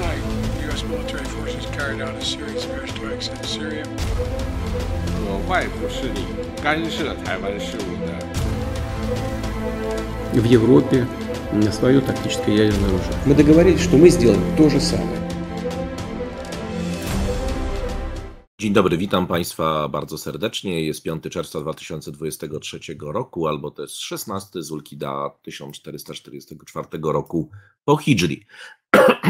night, U.S. military forces carried out a series of airstrikes in Syria. 和外部势力干涉台湾事务的。В Европе свое тактическое ядерное оружие. Мы договорились, что мы сделаем то же самое. Dzień dobry, witam Państwa bardzo serdecznie. Jest 5 czerwca 2023 roku, albo też 16 Zulkida 1444 roku po Hidżli.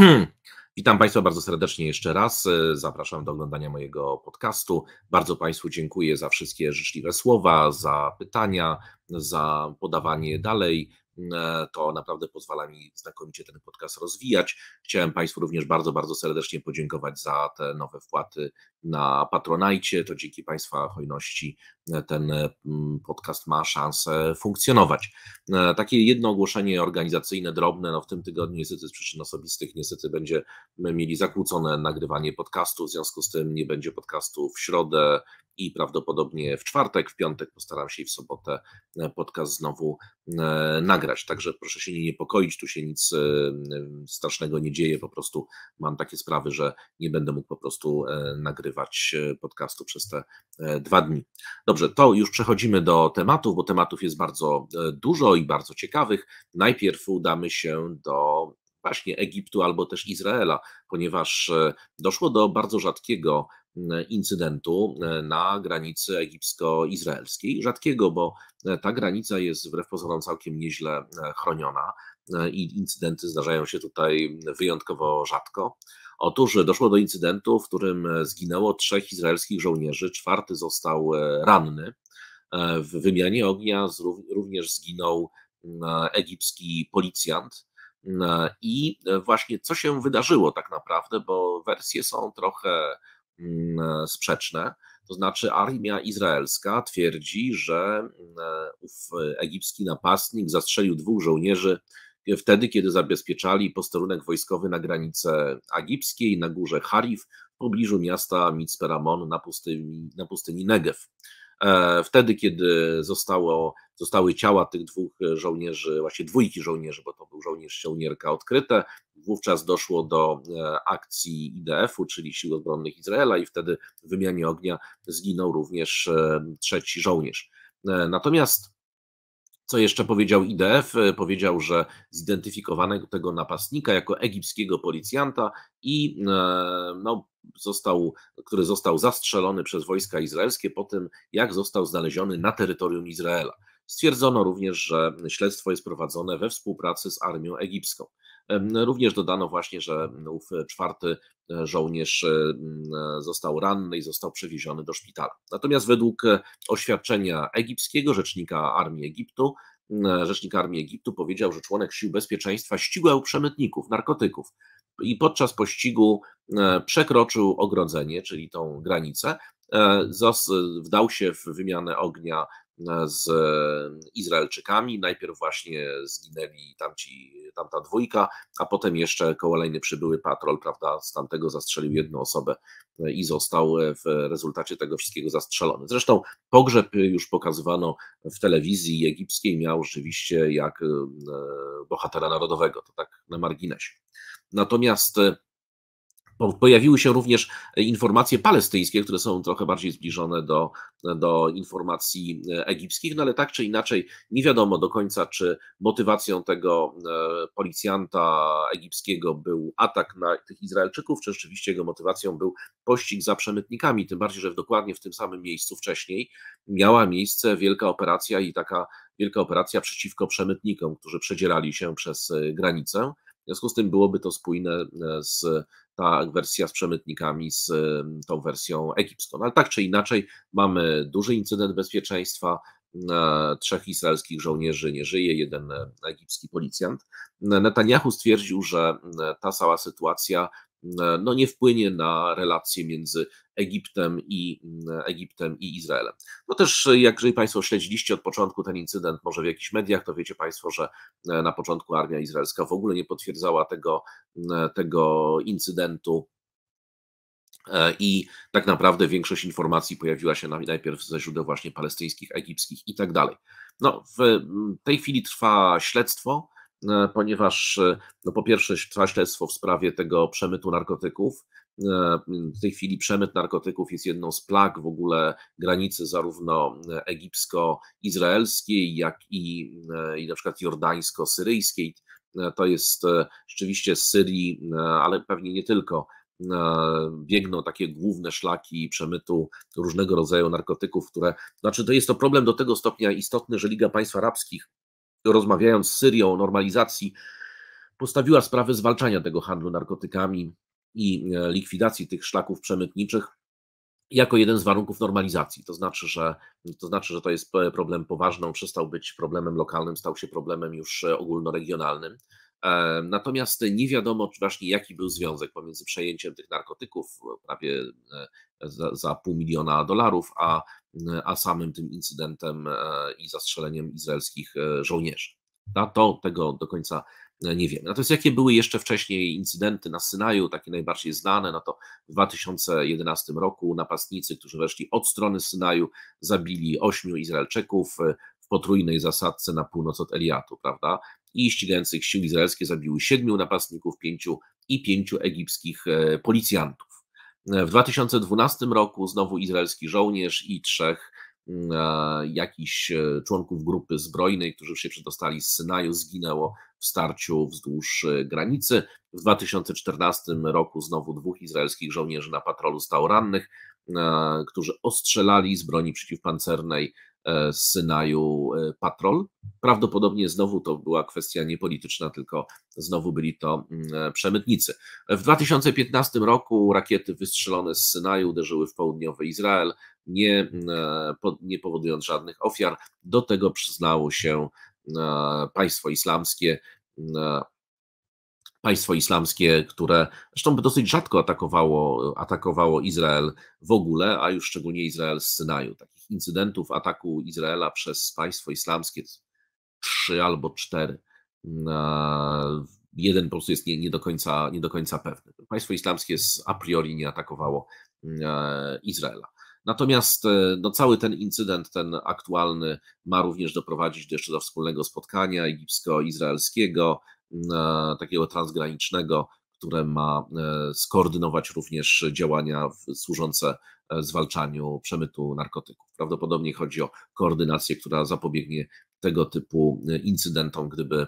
Witam Państwa bardzo serdecznie jeszcze raz. E, zapraszam do oglądania mojego podcastu. Bardzo Państwu dziękuję za wszystkie życzliwe słowa, za pytania, za podawanie dalej E, to naprawdę pozwala mi znakomicie ten podcast rozwijać. Chciałem Państwu również bardzo, bardzo serdecznie podziękować za te nowe wpłaty na Patronajcie. To dzięki Państwa hojności e, ten e, podcast ma szansę funkcjonować. Takie jedno ogłoszenie organizacyjne, drobne, no w tym tygodniu niestety z przyczyn osobistych niestety będziemy mieli zakłócone nagrywanie podcastu, w związku z tym nie będzie podcastu w środę, i prawdopodobnie w czwartek, w piątek postaram się i w sobotę e, podcast znowu e, nagrać. Także proszę się nie niepokoić, tu się nic e, strasznego nie dzieje, po prostu mam takie sprawy, że nie będę mógł po prostu nagrywać podcastu przez te dwa dni. Dobrze, to już przechodzimy do tematów, bo tematów jest bardzo dużo i bardzo ciekawych. Najpierw udamy się do właśnie Egiptu albo też Izraela, ponieważ doszło do bardzo rzadkiego incydentu e, na granicy egipsko-izraelskiej. Rzadkiego, bo e, ta granica jest wbrew pozorom całkiem nieźle e, chroniona i incydenty zdarzają się tutaj wyjątkowo rzadko. Otóż doszło do incydentu, w którym zginęło trzech izraelskich żołnierzy, czwarty został ranny. W wymianie ognia również zginął egipski policjant. I właśnie co się wydarzyło tak naprawdę, bo wersje są trochę Mm, sprzeczne. To znaczy, armia izraelska twierdzi, że mm, ów egipski napastnik zastrzelił dwóch żołnierzy wtedy, kiedy zabezpieczali posterunek wojskowy na granicy egipskiej, na górze Harif, w pobliżu miasta Mitzperamon na pustyni, na pustyni Negev. E, wtedy, kiedy zostało Zostały ciała tych dwóch e, żołnierzy, właśnie dwójki żołnierzy, bo to był żołnierz Sionierka odkryte. Wówczas doszło do e, akcji IDF-u, czyli Sił Obronnych Izraela i wtedy w wymianie ognia zginął również e, trzeci żołnierz. Natomiast co jeszcze powiedział IDF? Powiedział, że zidentyfikowanego tego napastnika jako egipskiego policjanta i no, został, który został zastrzelony przez wojska izraelskie po tym, jak został znaleziony na terytorium Izraela. Stwierdzono również, że śledztwo jest prowadzone we współpracy z armią egipską. Również dodano właśnie, że ów czwarty e, żołnierz e, został ranny i został przewieziony do szpitala. Natomiast według e, oświadczenia egipskiego rzecznika armii Egiptu, rzecznik armii Egiptu powiedział, że członek sił bezpieczeństwa ścigał przemytników, narkotyków i podczas pościgu przekroczył ogrodzenie, czyli tą granicę, wdał się w wymianę ognia z e, Izraelczykami. Najpierw właśnie zginęli tamci, tamta dwójka, a potem jeszcze kolejny przybyły patrol, prawda, z tamtego zastrzelił jedną osobę e, i został e, w rezultacie tego wszystkiego zastrzelony. Zresztą pogrzeb już pokazywano w telewizji egipskiej, miał rzeczywiście jak bohatera narodowego, to tak na marginesie. Natomiast Pojawiły się również e, informacje palestyńskie, które są trochę bardziej zbliżone do, e, do informacji e, egipskich, no ale tak czy inaczej nie wiadomo do końca, czy motywacją tego policjanta egipskiego był atak na tych Izraelczyków, czy rzeczywiście jego motywacją był pościg za przemytnikami. Tym bardziej, że dokładnie w tym samym miejscu wcześniej miała miejsce wielka operacja i taka wielka operacja przeciwko przemytnikom, którzy przedzierali się przez granicę. W związku z tym byłoby to spójne e, z ta wersja z przemytnikami z tą wersją egipską. ale tak czy inaczej mamy duży incydent bezpieczeństwa, e, trzech izraelskich żołnierzy nie żyje, jeden e, egipski policjant. Netanyahu stwierdził, że ta cała sytuacja E, no nie wpłynie na relacje między Egiptem i, mm, Egiptem i Izraelem. No też, jak jeżeli Państwo śledziliście od początku ten incydent, może w jakichś mediach, to wiecie Państwo, że e, na początku armia izraelska w ogóle nie potwierdzała tego, e, tego incydentu. I tak naprawdę większość informacji pojawiła się najpierw ze źródeł właśnie palestyńskich, egipskich i tak dalej. No, w tej chwili trwa śledztwo E, ponieważ e, no po pierwsze trwa śledztwo w sprawie tego przemytu narkotyków. E, w tej chwili przemyt narkotyków jest jedną z plag w ogóle granicy zarówno egipsko-izraelskiej, jak i, i na przykład jordańsko-syryjskiej. To jest rzeczywiście z Syrii, ale pewnie nie tylko biegną takie główne szlaki przemytu różnego rodzaju narkotyków, które, znaczy to jest to problem do tego stopnia istotny, że Liga Państw Arabskich rozmawiając z Syrią o normalizacji, postawiła sprawę zwalczania tego handlu narkotykami i e, likwidacji tych szlaków przemytniczych jako jeden z warunków normalizacji. To znaczy, że to, znaczy, że to jest e, problem poważny, on przestał być problemem lokalnym, stał się problemem już e, ogólnoregionalnym. Natomiast nie wiadomo właśnie jaki był związek pomiędzy przejęciem tych narkotyków, e, prawie e, za, za pół miliona dolarów, a, e, a samym tym incydentem i zastrzeleniem izraelskich żołnierzy. A to tego do końca nie wiemy. Natomiast jakie były jeszcze wcześniej incydenty na Synaju, takie najbardziej znane, no to w 2011 roku napastnicy, którzy weszli od strony Synaju, zabili ośmiu Izraelczyków w potrójnej zasadce na północ od Eliatu, prawda? i ścigających sił izraelskie zabiły siedmiu napastników, pięciu i pięciu egipskich e, policjantów. E, w 2012 roku znowu izraelski żołnierz i trzech mm, jakichś e, członków grupy zbrojnej, którzy się przedostali z Synaju, zginęło w starciu wzdłuż granicy. W 2014 roku znowu dwóch izraelskich żołnierzy na patrolu stało rannych, którzy ostrzelali z broni przeciwpancernej z e, Synaju e, patrol. Prawdopodobnie znowu to była kwestia niepolityczna, tylko znowu byli to mm, e, przemytnicy. W 2015 roku rakiety wystrzelone z Synaju uderzyły w południowy Izrael, nie, mm, nie powodując żadnych ofiar. Do tego przyznało się państwo islamskie. Mm, państwo islamskie, które zresztą dosyć rzadko atakowało, atakowało Izrael w ogóle, a już szczególnie Izrael z Synaju. Takich incydentów ataku Izraela przez państwo islamskie trzy albo cztery. Jeden po prostu jest nie, nie, do, końca, nie do końca pewny. Państwo islamskie z a priori nie atakowało e, Izraela. Natomiast e, no, cały ten incydent, ten aktualny, ma również doprowadzić do jeszcze do wspólnego spotkania egipsko-izraelskiego. E, takiego transgranicznego, które ma e, skoordynować również działania służące e, zwalczaniu przemytu narkotyków. Prawdopodobnie chodzi o koordynację, która zapobiegnie tego typu incydentom, gdyby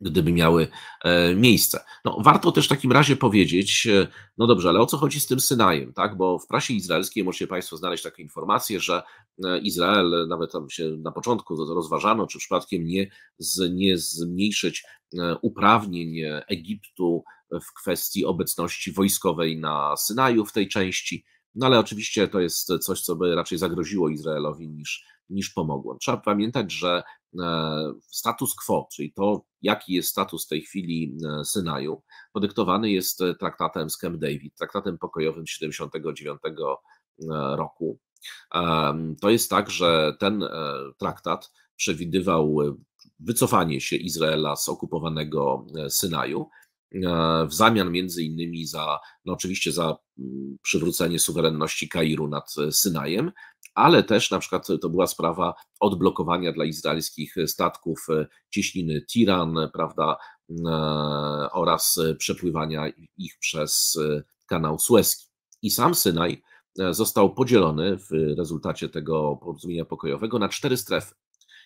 gdyby miały e, miejsce. No, warto też w takim razie powiedzieć, e, no dobrze, ale o co chodzi z tym Synajem, tak? Bo w prasie izraelskiej możecie Państwo znaleźć takie informacje, że e, Izrael, nawet tam się na początku rozważano, czy przypadkiem nie, z, nie zmniejszyć uprawnień Egiptu w kwestii obecności wojskowej na Synaju w tej części. No ale oczywiście to jest coś, co by raczej zagroziło Izraelowi niż, niż pomogło. Trzeba pamiętać, że E, status quo, czyli to, jaki jest status w tej chwili e, Synaju, podyktowany jest e, traktatem z Camp David, traktatem pokojowym 1979 roku. To jest tak, że ten traktat przewidywał wycofanie się Izraela z okupowanego Synaju, w zamian między innymi za, no oczywiście za przywrócenie suwerenności Kairu nad Synajem, ale też na przykład to była sprawa odblokowania dla izraelskich statków e, ciśniny Tiran, prawda, e, oraz przepływania ich przez e, kanał Suezki. I sam Synaj został podzielony w rezultacie tego porozumienia pokojowego na cztery strefy.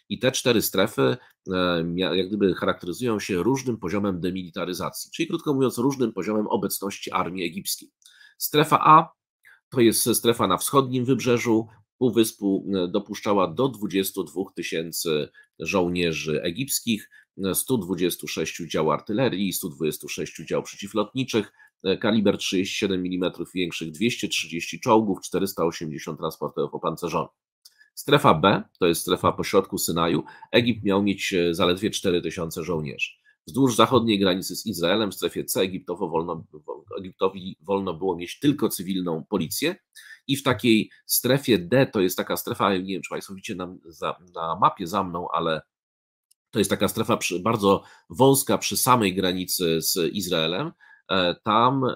I te cztery strefy jak gdyby charakteryzują się różnym poziomem demilitaryzacji, czyli krótko mówiąc, różnym poziomem obecności armii egipskiej. Strefa A to jest strefa na wschodnim wybrzeżu, Półwyspu e, dopuszczała do 22 tysięcy żołnierzy egipskich, 126 dział artylerii, 126 dział przeciwlotniczych, e, kaliber 37 mm większych, 230 czołgów, 480 transporterów opancerzonych. Strefa B, to jest strefa pośrodku Synaju, Egipt miał mieć e, zaledwie 4 tysiące żołnierzy. Wzdłuż zachodniej granicy z Izraelem w strefie C wolno, Egiptowi wolno było mieć tylko cywilną policję i w takiej strefie D, to jest taka strefa, nie wiem czy Państwo widzicie na, na mapie za mną, ale to jest taka strefa przy, bardzo wąska przy samej granicy z Izraelem. E, tam e,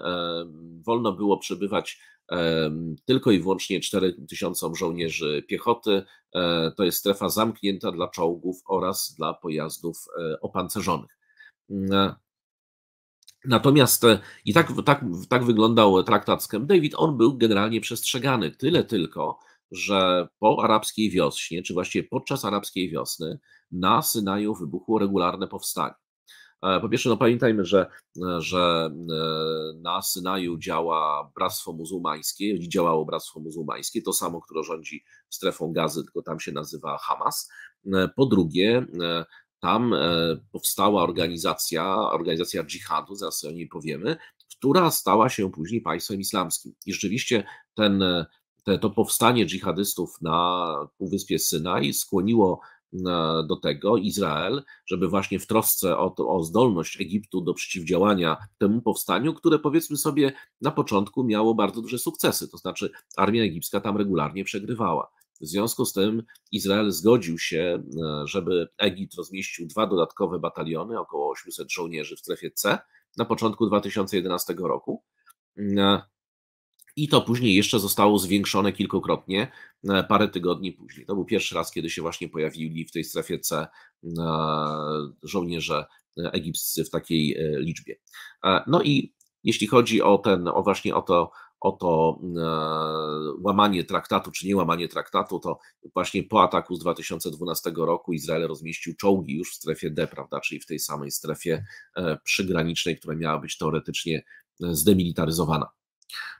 wolno było przebywać e, tylko i wyłącznie 4000 żołnierzy piechoty. To jest strefa zamknięta dla czołgów oraz dla pojazdów opancerzonych. E, natomiast e, i tak, tak, tak wyglądał traktat z Camp David, on był generalnie przestrzegany. Tyle tylko, że po arabskiej wiosnie, czy właściwie podczas arabskiej wiosny, na Synaju wybuchło regularne powstanie. E, po pierwsze, no pamiętajmy, że, że na Synaju działa Bractwo Muzułmańskie, działało Bractwo Muzułmańskie, to samo, które rządzi strefą gazy, tylko tam się nazywa Hamas. Po drugie, tam e, powstała organizacja, organizacja dżihadu, zaraz o niej powiemy, która stała się później państwem islamskim. I rzeczywiście ten, e, te, to powstanie dżihadystów na Półwyspie Synaj skłoniło e, do tego Izrael, żeby właśnie w trosce o, o, zdolność Egiptu do przeciwdziałania temu powstaniu, które powiedzmy sobie na początku miało bardzo duże sukcesy, to znaczy armia egipska tam regularnie przegrywała. W związku z tym Izrael zgodził się, e, żeby Egipt rozmieścił dwa dodatkowe bataliony, około 800 żołnierzy w strefie C, na początku 2011 roku. E, I to później jeszcze zostało zwiększone kilkukrotnie, e, parę tygodni później. To był pierwszy raz, kiedy się właśnie pojawili w tej strefie C żołnierze egipscy w takiej liczbie. No i jeśli chodzi o ten, o właśnie o to o to e, łamanie traktatu, czy nie łamanie traktatu, to właśnie po ataku z 2012 roku Izrael rozmieścił czołgi już w strefie D, prawda, czyli w tej samej strefie e, przygranicznej, która miała być teoretycznie e, zdemilitaryzowana.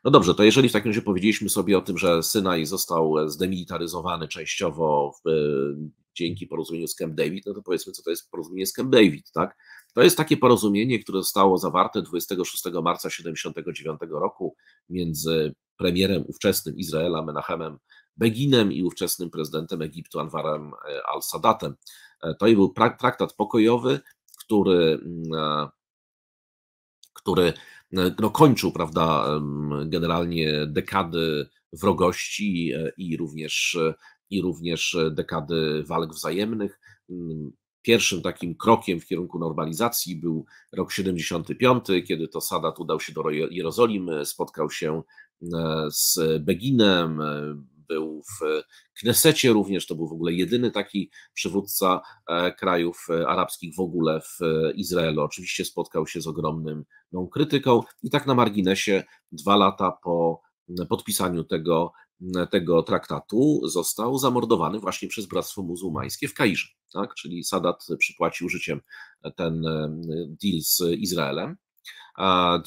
No dobrze, to jeżeli w takim razie powiedzieliśmy sobie o tym, że Synaj został zdemilitaryzowany częściowo w, dzięki porozumieniu z Camp David, no to powiedzmy, co to jest porozumienie z Camp David, tak? To jest takie porozumienie, które zostało zawarte 26 marca 1979 roku między premierem ówczesnym Izraela Menachemem Beginem i ówczesnym prezydentem Egiptu Anwarem e, al-Sadatem. E, to był traktat pokojowy, który, mm, e, który no, kończył prawda, generalnie dekady wrogości i również, i również dekady walk wzajemnych. Mm, Pierwszym takim krokiem w kierunku normalizacji był rok 75, kiedy to Sadat udał się do Jerozolimy, spotkał się e, z Beginem, e, był w Knesecie również, to był w ogóle jedyny taki przywódca e, krajów arabskich w ogóle w Izraelu. Oczywiście spotkał się z ogromną krytyką i tak na marginesie dwa lata po podpisaniu tego tego traktatu został zamordowany właśnie przez Bractwo Muzułmańskie w Kairze. Tak? Czyli Sadat przypłacił życiem ten e, deal z Izraelem.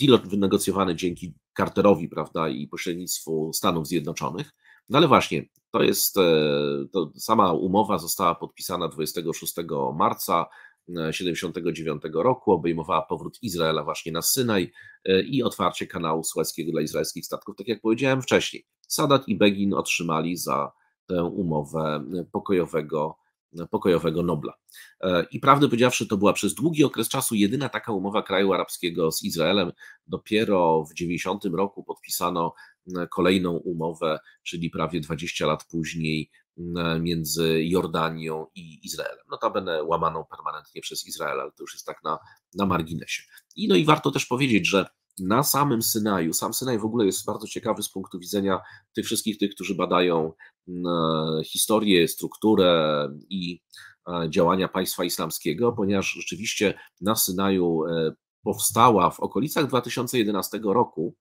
deal wynegocjowany dzięki Carterowi prawda, i pośrednictwu Stanów Zjednoczonych. No ale właśnie, to jest, e, to sama umowa została podpisana 26 marca 79 roku, obejmowała powrót Izraela właśnie na Synaj e, i otwarcie kanału sueckiego dla izraelskich statków, tak jak powiedziałem wcześniej. Sadat i Begin otrzymali za tę umowę pokojowego, pokojowego Nobla. E, I prawdę powiedziawszy, to była przez długi okres czasu jedyna taka umowa kraju arabskiego z Izraelem. Dopiero w 90 roku podpisano e, kolejną umowę, czyli prawie 20 lat później E, między Jordanią i Izraelem. Notabene łamaną permanentnie przez Izrael, ale to już jest tak na, na marginesie. I no i warto też powiedzieć, że na samym Synaju, sam Synaj w ogóle jest bardzo ciekawy z punktu widzenia tych wszystkich tych, którzy badają e, historię, strukturę i e, działania państwa islamskiego, ponieważ rzeczywiście na Synaju powstała w okolicach 2011 roku,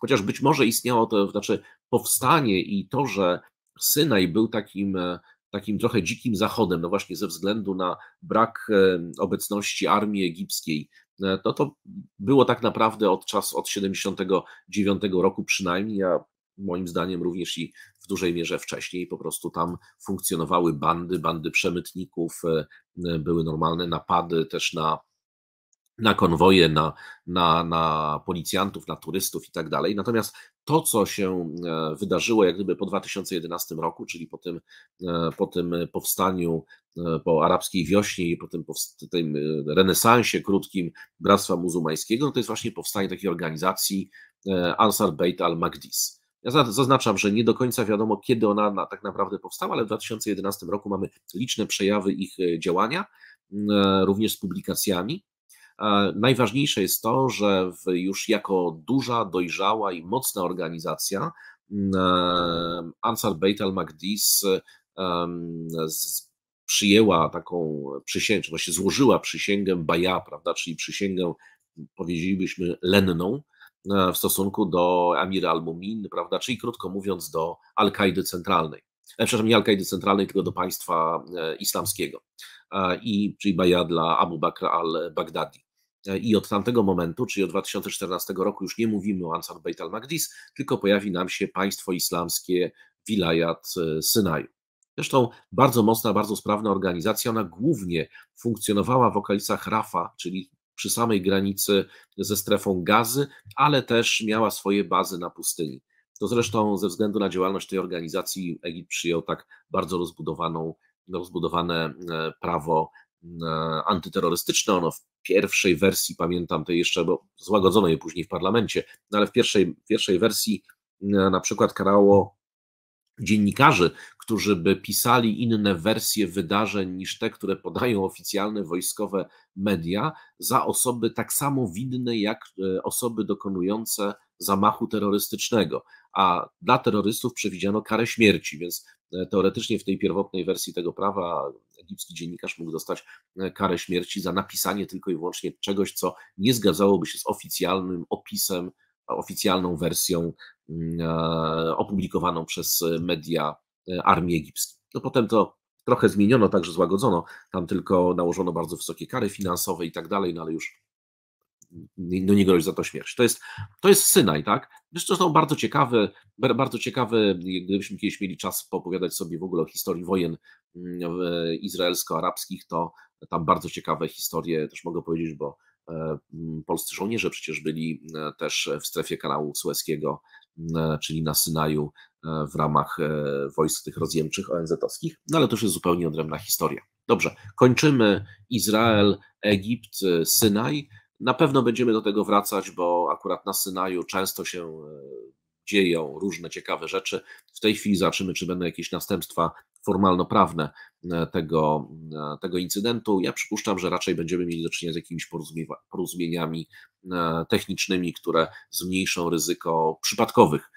chociaż być może istniało to, znaczy powstanie i to, że Synaj był takim, e, takim trochę dzikim zachodem, no właśnie ze względu na brak e, obecności armii egipskiej. E, to to było tak naprawdę od czasu, od 79 roku przynajmniej, a moim zdaniem również i w dużej mierze wcześniej. Po prostu tam funkcjonowały bandy, bandy przemytników, były normalne napady też na na konwoje, na, na, na policjantów, na turystów i tak dalej. Natomiast to, co się e, wydarzyło jak gdyby po 2011 roku, czyli po tym, e, po tym powstaniu, e, po arabskiej wiośnie i po tym, tym renesansie krótkim Bractwa Muzułmańskiego, no to jest właśnie powstanie takiej organizacji Ansar Beit al-Magdis. Ja zaznaczam, że nie do końca wiadomo, kiedy ona tak naprawdę powstała, ale w 2011 roku mamy liczne przejawy ich działania, również z publikacjami. Najważniejsze jest to, że już jako duża, dojrzała i mocna organizacja mm, e, Ansar Beit al maqdis przyjęła taką przysięgę, czy właściwie złożyła przysięgę Baja, prawda, czyli przysięgę powiedzielibyśmy lenną e, w stosunku do Amira al-Mumin, prawda, czyli krótko mówiąc do Al-Kaidy Centralnej. E, przepraszam, nie Al-Kaidy Centralnej, tylko do państwa islamskiego, i, czyli Baja dla Abu Bakr al-Baghdadi. E, i od tamtego momentu, czyli od 2014 roku, już nie mówimy o Ansar Beit al-Magdis, tylko pojawi nam się państwo islamskie Wilajat e, Synaju. Zresztą bardzo mocna, bardzo sprawna organizacja. Ona głównie funkcjonowała w okolicach Rafa, czyli przy samej granicy ze strefą gazy, ale też miała swoje bazy na pustyni. To zresztą ze względu na działalność tej organizacji Egipt przyjął tak bardzo rozbudowaną, rozbudowane e, prawo antyterrorystyczne. Ono pierwszej wersji, pamiętam tej jeszcze, bo złagodzono je później w parlamencie, no ale w pierwszej, pierwszej wersji e, na przykład karało dziennikarzy, którzy by pisali inne wersje wydarzeń niż te, które podają oficjalne wojskowe media, za osoby tak samo winne jak e, osoby dokonujące zamachu terrorystycznego a dla terrorystów przewidziano karę śmierci, więc e, teoretycznie w tej pierwotnej wersji tego prawa egipski dziennikarz mógł dostać e, karę śmierci za napisanie tylko i wyłącznie czegoś, co nie zgadzałoby się z oficjalnym opisem, e, oficjalną wersją mm, opublikowaną przez media armii egipskiej. No potem to trochę zmieniono, także złagodzono. Tam tylko nałożono bardzo wysokie kary finansowe i tak dalej, no ale już no nie grozi za to śmierć. To jest, to jest Synaj, tak? Zresztą bardzo ciekawe, bardzo ciekawe, gdybyśmy kiedyś mieli czas opowiadać sobie w ogóle o historii wojen mm, izraelsko-arabskich, to tam bardzo ciekawe historie też mogę powiedzieć, bo e, mm, polscy żołnierze przecież byli e, też w strefie kanału sueskiego, e, czyli na Synaju w ramach wojsk tych rozjemczych ONZ-owskich, no ale to już jest zupełnie odrębna historia. Dobrze, kończymy Izrael, Egipt, Synaj. Na pewno będziemy do tego wracać, bo akurat na Synaju często się e, dzieją różne ciekawe rzeczy. W tej chwili zobaczymy, czy będą jakieś następstwa formalno-prawne e, tego, e, tego incydentu. Ja przypuszczam, że raczej będziemy mieli do czynienia z jakimiś porozumieniami technicznymi, które zmniejszą ryzyko przypadkowych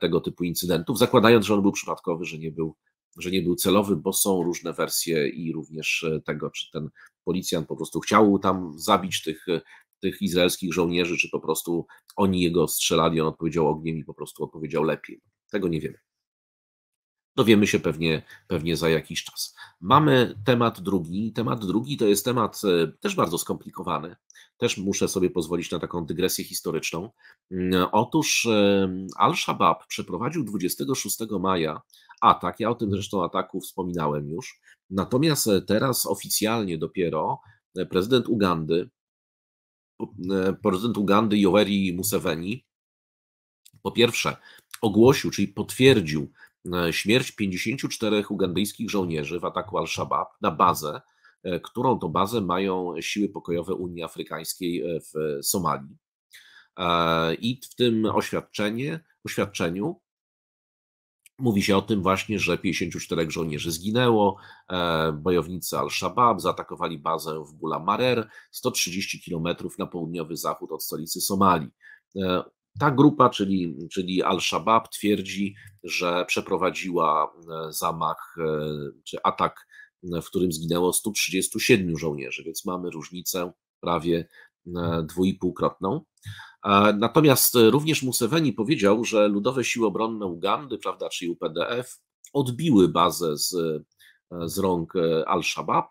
tego typu incydentów, zakładając, że on był przypadkowy, że nie był, że nie był celowy, bo są różne wersje i również tego, czy ten policjant po prostu chciał tam zabić tych, e, tych izraelskich żołnierzy, czy po prostu oni jego strzelali, on odpowiedział ogniem i po prostu odpowiedział lepiej. Tego nie wiemy. Dowiemy się pewnie, pewnie za jakiś czas. Mamy temat drugi. Temat drugi to jest temat e, też bardzo skomplikowany. Też muszę sobie pozwolić na taką dygresję historyczną. Mm, otóż e, Al-Shabaab przeprowadził 26 maja atak. Ja o tym zresztą ataku wspominałem już. Natomiast e, teraz oficjalnie dopiero e, prezydent Ugandy, e, prezydent Ugandy Yoweri Museveni, po pierwsze ogłosił, czyli potwierdził śmierć 54 ugandyjskich żołnierzy w ataku Al-Shabaab na bazę, którą to bazę mają siły pokojowe Unii Afrykańskiej w Somalii. I w tym oświadczeniu Mówi się o tym właśnie, że 54 żołnierzy zginęło, e, bojownicy Al-Shabaab zaatakowali bazę w Bula Marer, 130 km na południowy zachód od stolicy Somalii. E, ta grupa, czyli, czyli Al-Shabaab, twierdzi, że przeprowadziła e, zamach czy atak, w którym zginęło 137 żołnierzy, więc mamy różnicę prawie dwuipółkrotną. Natomiast e, również Museveni powiedział, że Ludowe Siły Obronne Ugandy, prawda, czyli UPDF, odbiły bazę z, e, z rąk e, Al-Shabaab.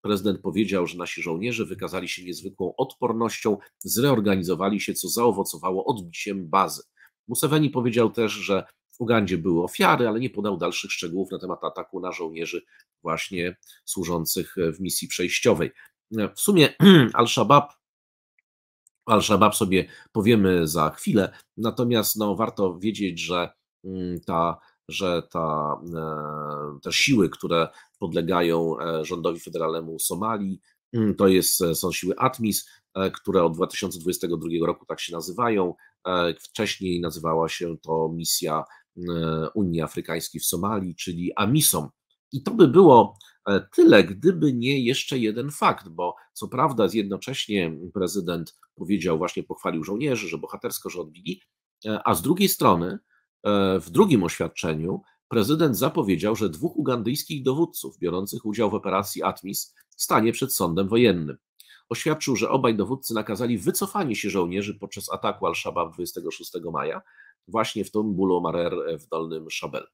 Prezydent powiedział, że nasi żołnierze wykazali się niezwykłą odpornością, zreorganizowali się, co zaowocowało odbiciem bazy. Museveni powiedział też, że w Ugandzie były ofiary, ale nie podał dalszych szczegółów na temat ataku na żołnierzy właśnie służących w misji przejściowej. W sumie Al-Shabaab Al-Shabaab sobie powiemy za chwilę. Natomiast no, warto wiedzieć, że mm, ta że ta, e, te siły, które podlegają e, rządowi federalnemu Somalii, mm, to jest, e, są siły ATMIS, które od 2022 roku tak się nazywają. Wcześniej nazywała się to misja Unii Afrykańskiej w Somalii, czyli AMISOM. I to by było E, tyle, gdyby nie jeszcze jeden fakt, bo co prawda jednocześnie prezydent powiedział, właśnie pochwalił żołnierzy, że bohatersko, że odbili, e, a z drugiej strony e, w drugim oświadczeniu prezydent zapowiedział, że dwóch ugandyjskich dowódców biorących udział w operacji Atmis stanie przed sądem wojennym. Oświadczył, że obaj dowódcy nakazali wycofanie się żołnierzy podczas ataku Al-Shabaab 26 maja, właśnie w tym bólu Marer w Dolnym Szabelu.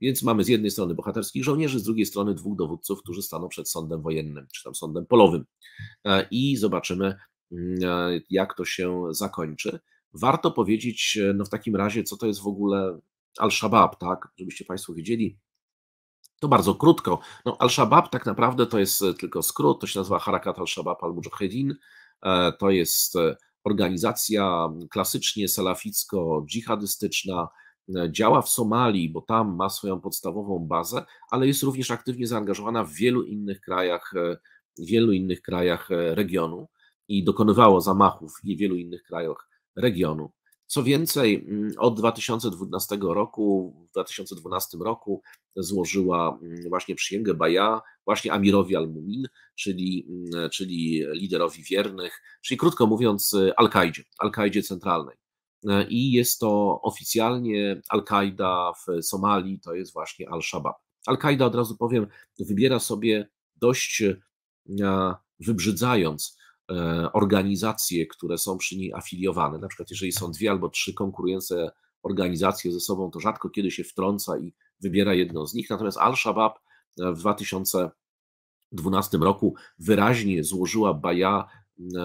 Więc mamy z jednej strony bohaterskich żołnierzy, z drugiej strony dwóch dowódców, którzy staną przed sądem wojennym, czy tam sądem polowym. E, I zobaczymy, mm, e, jak to się zakończy. Warto powiedzieć, e, no w takim razie, co to jest w ogóle Al-Shabaab, tak? Żebyście Państwo wiedzieli, to bardzo krótko. No, Al-Shabaab tak naprawdę to jest tylko skrót, to się nazywa Harakat al-Shabaab al-Mujahedin. To jest organizacja klasycznie salaficko-dżihadystyczna, E, działa w Somalii, bo tam ma swoją podstawową bazę, ale jest również aktywnie zaangażowana w wielu innych krajach, e, wielu innych krajach e, regionu i dokonywało zamachów w wielu innych krajach regionu. Co więcej, mm, od 2012 roku, w 2012 roku złożyła mm, właśnie przysięgę Baja, właśnie Amirowi al-Mumin, czyli, mm, czyli liderowi wiernych, czyli krótko mówiąc Al-Kaidzie, Al-Kaidzie centralnej. E, i jest to oficjalnie Al-Kaida w Somalii, to jest właśnie Al-Shabaab. Al-Kaida, od razu powiem, wybiera sobie dość e, wybrzydzając e, organizacje, które są przy niej afiliowane. Na przykład, jeżeli są dwie albo trzy konkurujące organizacje ze sobą, to rzadko kiedy się wtrąca i wybiera jedną z nich. Natomiast Al-Shabaab w 2012 roku wyraźnie złożyła baja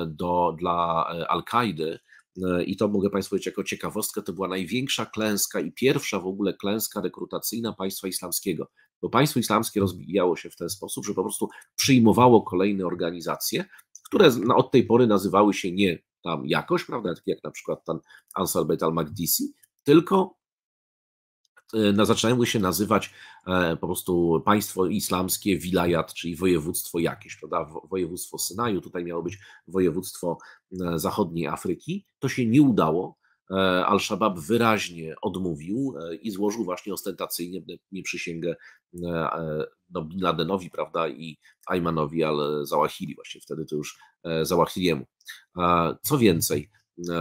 do, dla Al-Kaidy E, i to mogę Państwu powiedzieć jako ciekawostkę, to była największa klęska i pierwsza w ogóle klęska rekrutacyjna państwa islamskiego, bo państwo islamskie rozbijało się w ten sposób, że po prostu przyjmowało kolejne organizacje, które od tej pory nazywały się nie tam jakoś, prawda, jak na przykład ten Ansar Beit al-Makdisi, tylko E, na, zaczynały się nazywać e, po prostu państwo islamskie, wilajat, czyli województwo jakieś, prawda? Województwo Synaju, tutaj miało być województwo e, zachodniej Afryki. To się nie udało. Al-Shabaab wyraźnie odmówił i złożył właśnie ostentacyjnie przysięgę no, Bin Ladenowi prawda, i Aymanowi al-Zawahiri, właśnie wtedy to już Zawahiriemu. Co więcej,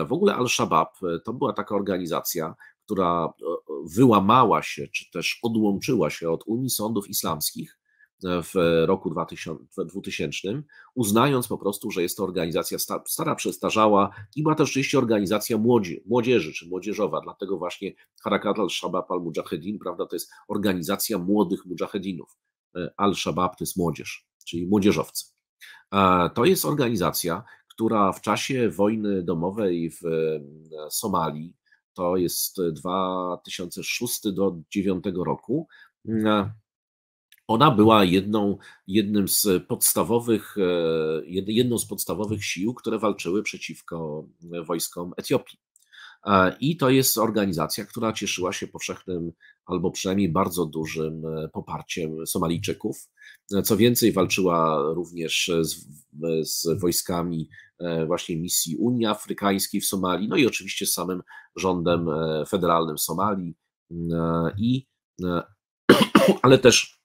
w ogóle Al-Shabaab to była taka organizacja, która wyłamała się, czy też odłączyła się od Unii Sądów Islamskich e, w roku 2000, uznając po prostu, że jest to organizacja stara, przestarzała i była też oczywiście organizacja młodzieży czy młodzieżowa, dlatego właśnie Harakat al-Shabaab al-Mujahedin, prawda, to jest organizacja młodych mujahedinów. E, Al-Shabaab to jest młodzież, czyli młodzieżowcy. E, to jest organizacja, która w czasie wojny domowej w Somalii to jest 2006 do 2009 roku. Ona była jedną, jednym z podstawowych, e, jedną z podstawowych sił, które walczyły przeciwko wojskom Etiopii. E, I to jest organizacja, która cieszyła się powszechnym albo przynajmniej bardzo dużym e, poparciem Somalijczyków. E, co więcej, walczyła również z, z, wojskami właśnie misji Unii Afrykańskiej w Somalii, no i oczywiście z samym rządem federalnym Somalii, i, ale też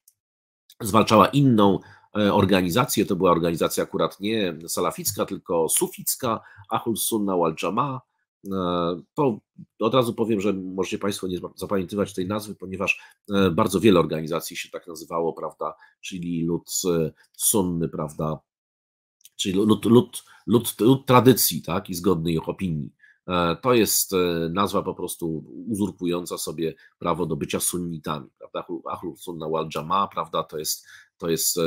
zwalczała inną organizację. To była organizacja akurat nie salaficka, tylko suficka, Ahlus Sunna wal Jamaa, E, po, od razu powiem, że możecie Państwo nie zapamiętywać tej nazwy, ponieważ e, bardzo wiele organizacji się tak nazywało, prawda, czyli lud e, sunny, prawda, czyli lud, lud, lud, lud tradycji, tak, i zgodnej ich opinii. To jest nazwa po prostu uzurpująca sobie prawo do bycia sunnitami, prawda? Ahlul Sunna wal Jama, prawda? To jest, to jest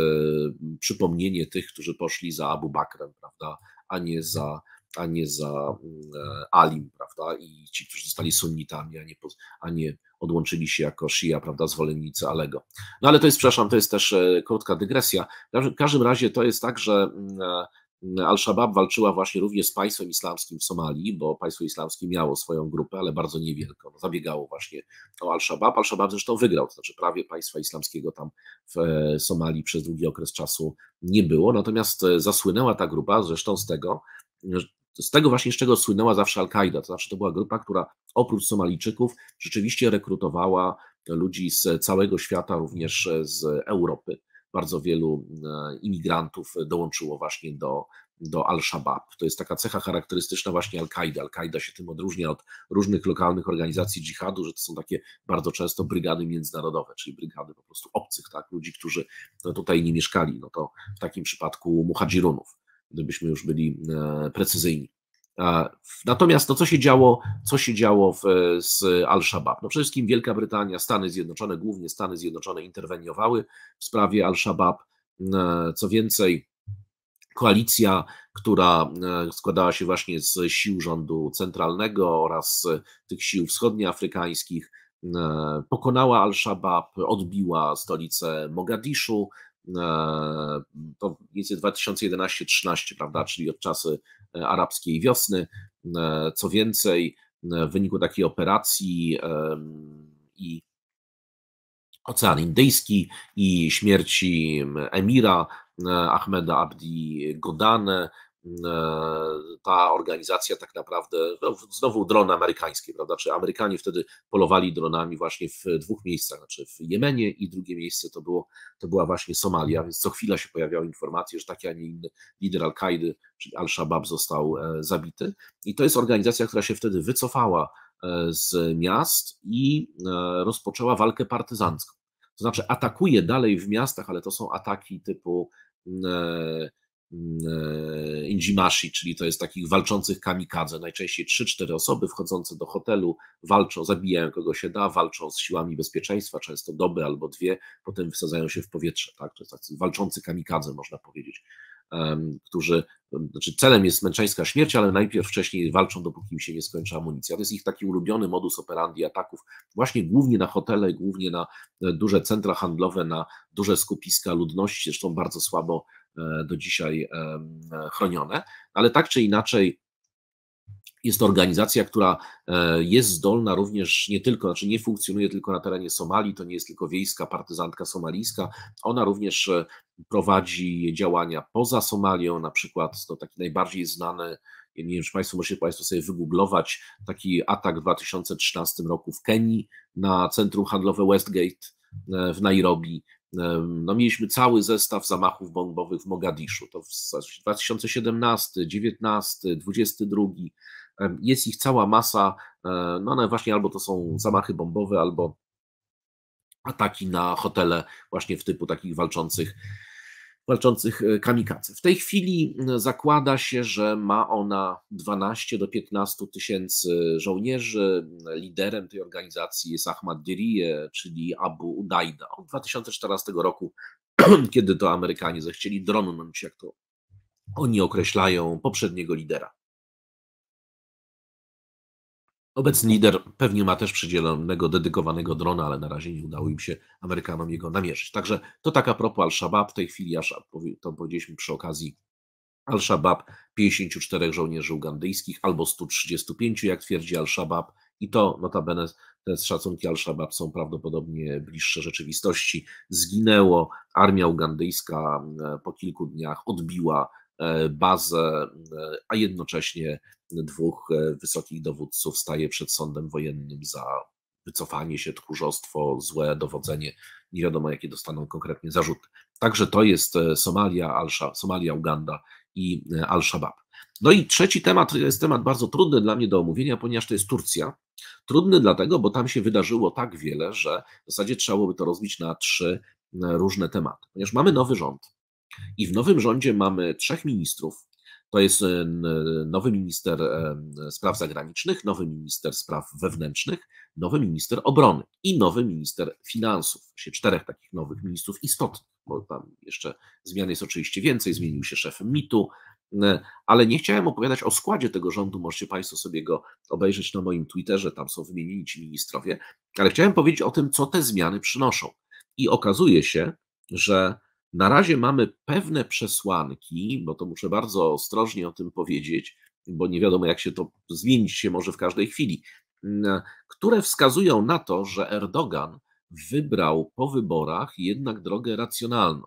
przypomnienie tych, którzy poszli za Abu Bakrem, prawda? A nie za a nie za mm, e, Alim, prawda? I ci, którzy zostali sunnitami, a nie, a nie odłączyli się jako Shia, prawda, zwolennicy Alego. No ale to jest, przepraszam, to jest też e, krótka dygresja. W każdym razie to jest tak, że mm, e, mm, Al-Shabaab walczyła właśnie również z państwem islamskim w Somalii, bo państwo islamskie miało swoją grupę, ale bardzo niewielką. No, zabiegało właśnie o Al-Shabaab. Al-Shabaab zresztą wygrał, to znaczy prawie państwa islamskiego tam w Somalii przez długi okres czasu nie było. Natomiast zasłynęła ta grupa zresztą z tego, z tego właśnie, z czego słynęła zawsze Al-Kaida, to znaczy to była grupa, która oprócz Somalijczyków rzeczywiście rekrutowała ludzi z całego świata, również z Europy. Bardzo wielu e, imigrantów dołączyło właśnie do, do Al-Shabaab. To jest taka cecha charakterystyczna właśnie al kaida Al-Kaida się tym odróżnia od różnych lokalnych organizacji dżihadu, że to są takie bardzo często brygady międzynarodowe, czyli brygady po prostu obcych, tak, ludzi, którzy no, tutaj nie mieszkali. No to w takim przypadku muhadżirunów gdybyśmy już byli e, precyzyjni. Natomiast to, no, co się działo, co się działo w, z Al-Shabaab? No przede wszystkim Wielka Brytania, Stany Zjednoczone, głównie Stany Zjednoczone interweniowały w sprawie Al-Shabaab. E, co więcej, koalicja, która e, składała się właśnie z sił rządu centralnego oraz tych sił wschodnioafrykańskich, pokonała Al-Shabaab, odbiła stolicę Mogadiszu, E, to między 2011-13, prawda, mhm. czyli od czasu e, arabskiej wiosny. E, co więcej, w wyniku takiej operacji i Ocean Indyjski i śmierci emira Ahmeda Abdi Godane E, ta organizacja tak naprawdę, no, znowu dron amerykański, prawda? Czy Amerykanie wtedy polowali dronami właśnie w dwóch miejscach, znaczy w Jemenie i drugie miejsce to, było, to była właśnie Somalia, więc co chwila się pojawiały informacje, że taki, a nie inny lider Al-Kaidy, czyli Al-Shabaab został e, zabity. I to jest organizacja, która się wtedy wycofała e, z miast i rozpoczęła walkę partyzancką. To znaczy atakuje dalej w miastach, ale to są ataki typu E, Injimashi, czyli to jest takich walczących kamikadze, najczęściej 3-4 osoby wchodzące do hotelu, walczą, zabijają kogo się da, walczą z siłami bezpieczeństwa, często doby albo dwie, potem wysadzają się w powietrze. Tak? To jest tacy walczący kamikadze, można powiedzieć, którzy, znaczy celem jest męczeńska śmierć, ale najpierw wcześniej walczą, dopóki im się nie skończy amunicja. To jest ich taki ulubiony modus operandi ataków, właśnie głównie na hotele, głównie na e, duże centra handlowe, na duże skupiska ludności, zresztą bardzo słabo E, do dzisiaj e, chronione, ale tak czy inaczej jest to organizacja, która e, jest zdolna również nie tylko, znaczy nie funkcjonuje tylko na terenie Somalii, to nie jest tylko wiejska partyzantka somalijska, ona również prowadzi działania poza Somalią, na przykład to taki najbardziej znany nie wiem, czy Państwo możecie Państwo sobie wygooglować taki atak w 2013 roku w Kenii na centrum handlowe Westgate w Nairobi. No, mieliśmy cały zestaw zamachów bombowych w Mogadiszu. To w 2017, 19, 22. Jest ich cała masa. E, no one właśnie albo to są zamachy bombowe, albo ataki na hotele właśnie w typu takich walczących walczących e, kamikadze. W tej chwili zakłada się, że ma ona 12 do 15 tysięcy żołnierzy. Liderem tej organizacji jest Ahmad Diriye, czyli Abu Udaida. Od 2014 roku, kiedy to Amerykanie zechcieli dronąć, jak to oni określają poprzedniego lidera. Obecny lider pewnie ma też przydzielonego, dedykowanego drona, ale na razie nie udało im się Amerykanom jego namierzyć. Także to taka propos Al-Shabaab. W tej chwili, to powiedzieliśmy przy okazji Al-Shabaab, 54 żołnierzy ugandyjskich albo 135, jak twierdzi Al-Shabaab. I to notabene te szacunki Al-Shabaab są prawdopodobnie bliższe rzeczywistości. Zginęło, armia ugandyjska e, po kilku dniach odbiła E, bazę, e, a jednocześnie dwóch e, wysokich dowódców staje przed sądem wojennym za wycofanie się, tchórzostwo, złe dowodzenie, nie wiadomo jakie dostaną konkretnie zarzuty. Także to jest Somalia, Al Somalia, Uganda i Al-Shabaab. No i trzeci temat to jest temat bardzo trudny dla mnie do omówienia, ponieważ to jest Turcja. Trudny dlatego, bo tam się wydarzyło tak wiele, że w zasadzie trzeba byłoby to rozbić na trzy różne tematy. Ponieważ mamy nowy rząd, i w nowym rządzie mamy trzech ministrów. To jest e, nowy minister e, spraw zagranicznych, nowy minister spraw wewnętrznych, nowy minister obrony i nowy minister finansów. Właśnie czterech takich nowych ministrów istotnych, bo tam jeszcze zmian jest oczywiście więcej. Zmienił się szef MIT-u, e, ale nie chciałem opowiadać o składzie tego rządu. Możecie Państwo sobie go obejrzeć na moim Twitterze, tam są wymienieni ci ministrowie, ale chciałem powiedzieć o tym, co te zmiany przynoszą. I okazuje się, że na razie mamy pewne przesłanki, bo to muszę bardzo ostrożnie o tym powiedzieć, bo nie wiadomo, jak się to zmienić się może w każdej chwili, mm, które wskazują na to, że Erdogan wybrał po wyborach jednak drogę racjonalną.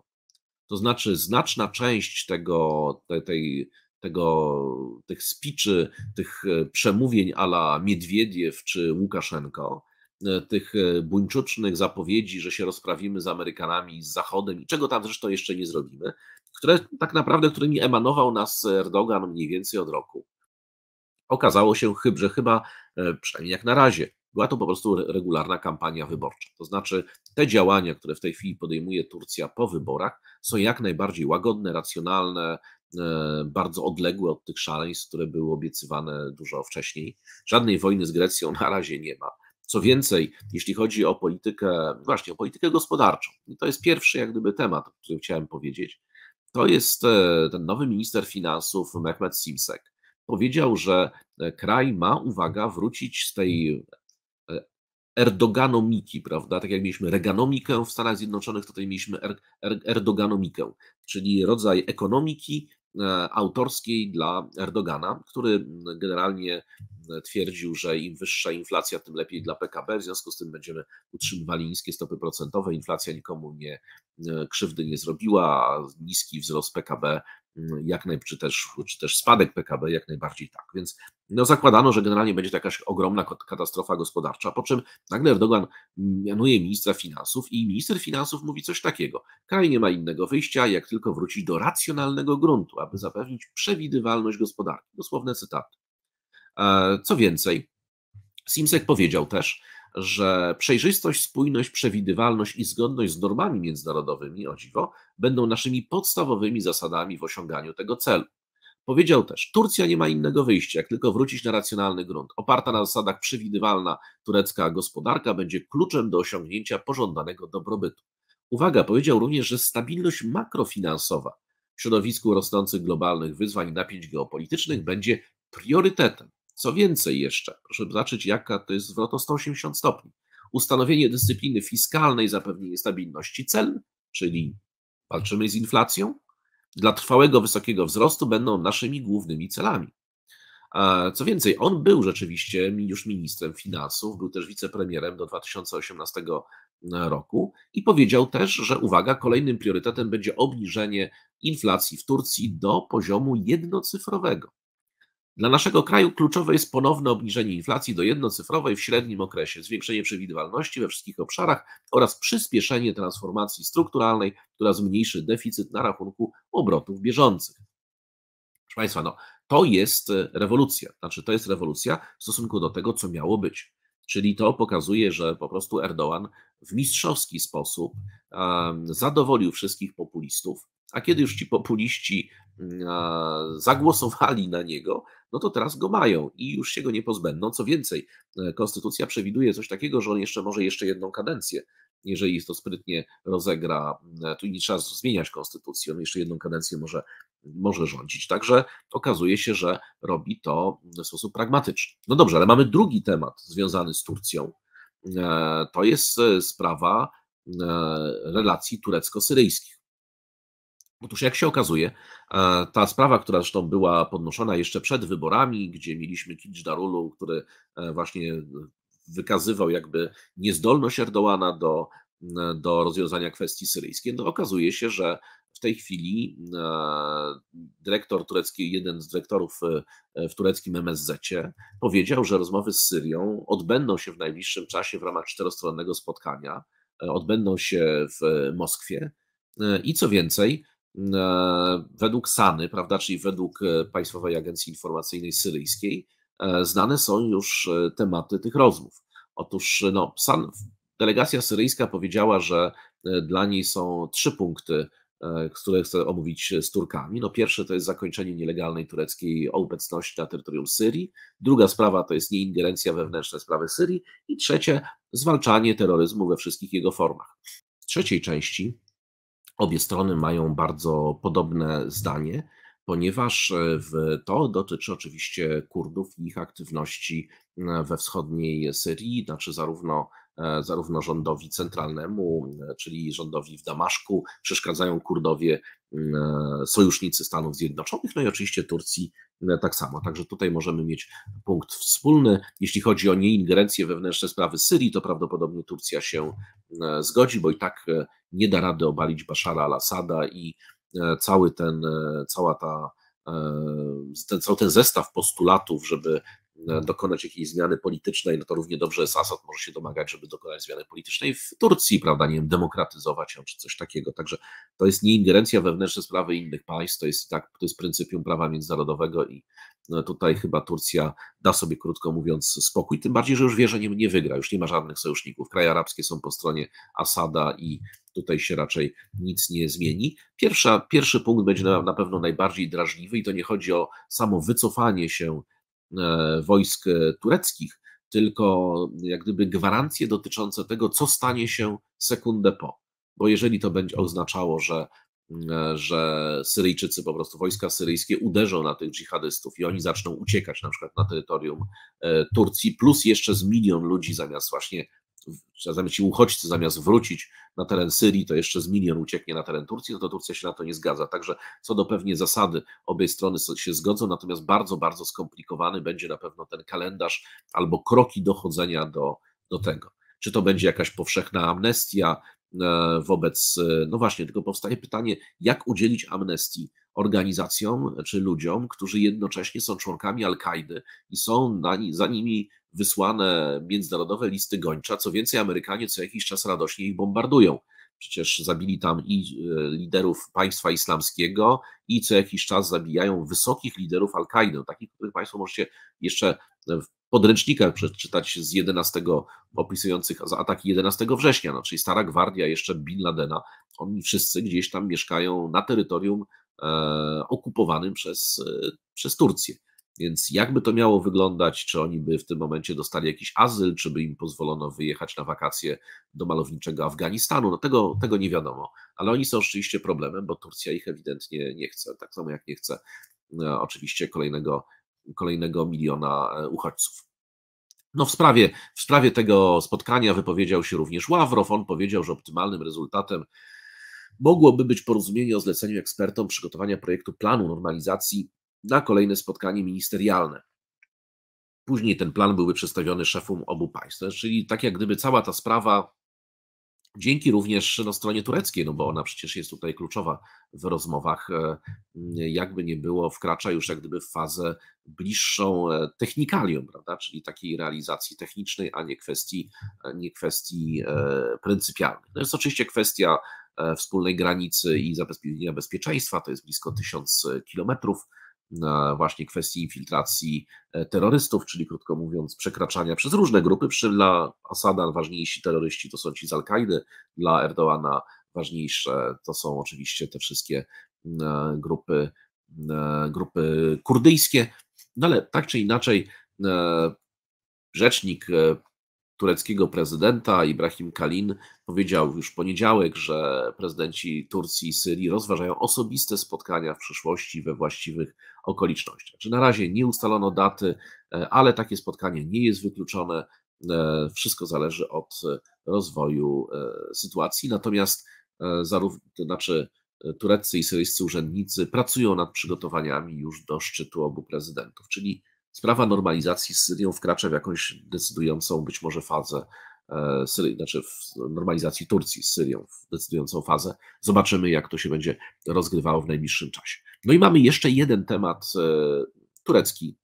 To znaczy, znaczna część tego, te, tej, tego, tych spiczy, tych e, przemówień ala Miedwiediew czy Łukaszenko E, tych e, buńczucznych zapowiedzi, że się rozprawimy z Amerykanami, z Zachodem i czego tam zresztą jeszcze nie zrobimy, które tak naprawdę, którymi emanował nas Erdogan mniej więcej od roku. Okazało się, że chyba, e, przynajmniej jak na razie, była to po prostu regularna kampania wyborcza. To znaczy, te działania, które w tej chwili podejmuje Turcja po wyborach, są jak najbardziej łagodne, racjonalne, bardzo odległe od tych szaleństw, które były obiecywane dużo wcześniej. Żadnej wojny z Grecją na razie nie ma. Co więcej, jeśli chodzi o politykę, właśnie o politykę gospodarczą, i to jest pierwszy jak gdyby temat, o którym chciałem powiedzieć, to jest e, ten nowy minister finansów Mehmet Simsek. Powiedział, że e, kraj ma, uwaga, wrócić z tej e, erdoganomiki, prawda? Tak jak mieliśmy reganomikę w Stanach Zjednoczonych, tutaj mieliśmy er, er, erdoganomikę, czyli rodzaj ekonomiki E, autorskiej dla Erdogana, który generalnie twierdził, że im wyższa inflacja, tym lepiej dla PKB, w związku z tym będziemy utrzymywali niskie stopy procentowe, inflacja nikomu nie e, krzywdy nie zrobiła, a niski wzrost PKB jak naj, czy, też, czy też spadek PKB, jak najbardziej tak. Więc no, zakładano, że generalnie będzie to jakaś ogromna katastrofa gospodarcza, po czym nagle Erdogan mianuje ministra finansów i minister finansów mówi coś takiego. Kraj nie ma innego wyjścia, jak tylko wrócić do racjonalnego gruntu, aby zapewnić przewidywalność gospodarki. Dosłowne cytaty. E, co więcej, Simsek powiedział też, że przejrzystość, spójność, przewidywalność i zgodność z normami międzynarodowymi, o dziwo, będą naszymi podstawowymi zasadami w osiąganiu tego celu. Powiedział też, Turcja nie ma innego wyjścia, jak tylko wrócić na racjonalny grunt. Oparta na zasadach przewidywalna turecka gospodarka będzie kluczem do osiągnięcia pożądanego dobrobytu. Uwaga, powiedział również, że stabilność makrofinansowa w środowisku rosnących globalnych wyzwań i napięć geopolitycznych będzie priorytetem co więcej jeszcze, żeby zobaczyć jaka to jest zwrot o 180 stopni. Ustanowienie dyscypliny fiskalnej, zapewnienie stabilności cen, czyli walczymy z inflacją, dla trwałego wysokiego wzrostu będą naszymi głównymi celami. Co więcej, on był rzeczywiście już ministrem finansów, był też wicepremierem do 2018 roku i powiedział też, że uwaga, kolejnym priorytetem będzie obniżenie inflacji w Turcji do poziomu jednocyfrowego. Dla naszego kraju kluczowe jest ponowne obniżenie inflacji do jednocyfrowej w średnim okresie, zwiększenie przewidywalności we wszystkich obszarach oraz przyspieszenie transformacji strukturalnej, która zmniejszy deficyt na rachunku obrotów bieżących. Proszę Państwa, no, to jest e, rewolucja. Znaczy, to jest rewolucja w stosunku do tego, co miało być. Czyli to pokazuje, że po prostu Erdogan w mistrzowski sposób zadowolił wszystkich populistów, a kiedy już ci populiści mm, zagłosowali na niego, no to teraz go mają i już się go nie pozbędą. Co więcej, e, konstytucja przewiduje coś takiego, że on jeszcze może jeszcze jedną kadencję jeżeli to sprytnie rozegra, e, tu nie trzeba zmieniać konstytucji, on jeszcze jedną kadencję może, może rządzić. Także okazuje się, że robi to w sposób pragmatyczny. No dobrze, ale mamy drugi temat związany z Turcją. E, to jest sprawa relacji turecko-syryjskich. Otóż, jak się okazuje, e, ta sprawa, która zresztą była podnoszona jeszcze przed wyborami, gdzie mieliśmy Kicz Darulu, który e, właśnie wykazywał jakby niezdolność Erdoana do, e, do rozwiązania kwestii syryjskiej, no okazuje się, że w tej chwili dyrektor turecki, jeden z dyrektorów w tureckim MSZ powiedział, że rozmowy z Syrią odbędą się w najbliższym czasie w ramach czterostronnego spotkania, odbędą się w Moskwie i co więcej, E, według SANY, prawda, czyli według e, Państwowej Agencji Informacyjnej Syryjskiej, e, znane są już tematy tych rozmów. Otóż no, SAN, delegacja syryjska powiedziała, że dla niej są trzy punkty, które chce omówić z Turkami. No, pierwsze to jest zakończenie nielegalnej tureckiej obecności na terytorium Syrii. Druga sprawa to jest nieingerencja wewnętrzne sprawy Syrii. I trzecie, zwalczanie terroryzmu we wszystkich jego formach. W trzeciej części Obie strony mają bardzo podobne zdanie, ponieważ e, w, to dotyczy oczywiście Kurdów i ich aktywności e, we wschodniej Syrii, znaczy zarówno E, zarówno rządowi centralnemu, e, czyli rządowi w Damaszku, przeszkadzają Kurdowie, e, sojusznicy Stanów Zjednoczonych, no i oczywiście Turcji tak samo. Także tutaj możemy mieć punkt wspólny. Jeśli chodzi o nieingerencję wewnętrzne sprawy Syrii, to prawdopodobnie Turcja się zgodzi, bo i tak nie da rady obalić Bashara al-Assada i cały ten, cała ta ten, cały ten zestaw postulatów, żeby E, dokonać jakiejś zmiany politycznej, no to równie dobrze Assad może się domagać, żeby dokonać zmiany politycznej w Turcji, prawda, nie wiem, demokratyzować ją czy coś takiego. Także to jest nie ingerencja wewnętrzne sprawy innych państw, to jest tak, to jest pryncypium prawa międzynarodowego i no, tutaj chyba Turcja da sobie, krótko mówiąc, spokój. Tym bardziej, że już wie, że nie, nie wygra, już nie ma żadnych sojuszników. Kraje arabskie są po stronie Asada i tutaj się raczej nic nie zmieni. Pierwsza, pierwszy punkt będzie na, na pewno najbardziej drażliwy i to nie chodzi o samo wycofanie się E, wojsk e, tureckich, tylko jak gdyby gwarancje dotyczące tego, co stanie się sekundę po. Bo jeżeli to będzie oznaczało, że, e, że Syryjczycy, po prostu wojska syryjskie uderzą na tych dżihadystów i oni zaczną uciekać na przykład na terytorium Turcji, plus jeszcze z milion ludzi zamiast właśnie zamiast ci uchodźcy zamiast wrócić na teren Syrii, to jeszcze z milion ucieknie na teren Turcji, no to Turcja się na to nie zgadza. Także co do pewnie zasady obie strony się zgodzą, natomiast bardzo, bardzo skomplikowany będzie na pewno ten kalendarz albo kroki dochodzenia do, do tego. Czy to będzie jakaś powszechna amnestia e, wobec, e, no właśnie, tylko powstaje pytanie, jak udzielić amnestii organizacjom czy ludziom, którzy jednocześnie są członkami Al-Kaidy i są na, za nimi wysłane międzynarodowe listy gończa. Co więcej, Amerykanie co jakiś czas radośnie ich bombardują. Przecież zabili tam i e, liderów państwa islamskiego, i co jakiś czas zabijają wysokich liderów Al-Kaidy, no, takich, których Państwo możecie jeszcze e, w podręcznikach przeczytać z 11, opisujących ataki 11 września, no, czyli Stara Gwardia, jeszcze Bin Ladena. Oni wszyscy gdzieś tam mieszkają na terytorium e, okupowanym przez, przez Turcję. Więc jakby to miało wyglądać, czy oni by w tym momencie dostali jakiś azyl, czy by im pozwolono wyjechać na wakacje do malowniczego Afganistanu, no tego, tego nie wiadomo. Ale oni są oczywiście problemem, bo Turcja ich ewidentnie nie chce, tak samo jak nie chce e, oczywiście kolejnego, kolejnego miliona e, uchodźców. No w sprawie, w sprawie tego spotkania wypowiedział się również Ławrow. On powiedział, że optymalnym rezultatem mogłoby być porozumienie o zleceniu ekspertom przygotowania projektu planu normalizacji na kolejne spotkanie ministerialne. Później ten plan byłby przedstawiony szefom obu państw, znaczy, czyli tak jak gdyby cała ta sprawa, dzięki również no, stronie tureckiej, no bo ona przecież jest tutaj kluczowa w rozmowach, e, jakby nie było, wkracza już jak gdyby w fazę bliższą e, technikalium, prawda, czyli takiej realizacji technicznej, a nie kwestii, nie kwestii e, pryncypialnych. To jest oczywiście kwestia wspólnej granicy i zabezpieczenia bezpieczeństwa, to jest blisko tysiąc kilometrów, właśnie kwestii infiltracji e, terrorystów, czyli krótko mówiąc, przekraczania przez różne grupy. Przy dla Asada ważniejsi terroryści to są ci z Al-Kaidy, dla Erdoana ważniejsze to są oczywiście te wszystkie mm, e, grupy, mm, e, grupy kurdyjskie. No ale tak czy inaczej, rzecznik tureckiego prezydenta Ibrahim Kalin powiedział już w poniedziałek, że prezydenci Turcji i Syrii rozważają osobiste spotkania w przyszłości we właściwych okolicznościach. Czy na razie nie ustalono daty, e, ale takie spotkanie nie jest wykluczone. E, wszystko zależy od e, rozwoju sytuacji. Natomiast zarówno, to znaczy tureccy i syryjscy urzędnicy pracują nad przygotowaniami już do szczytu obu prezydentów, czyli sprawa normalizacji z Syrią wkracza w jakąś decydującą być może fazę e, Syrii, znaczy w normalizacji Turcji z Syrią, w decydującą fazę. Zobaczymy, jak to się będzie rozgrywało w najbliższym czasie. No i mamy jeszcze jeden temat e, turecki,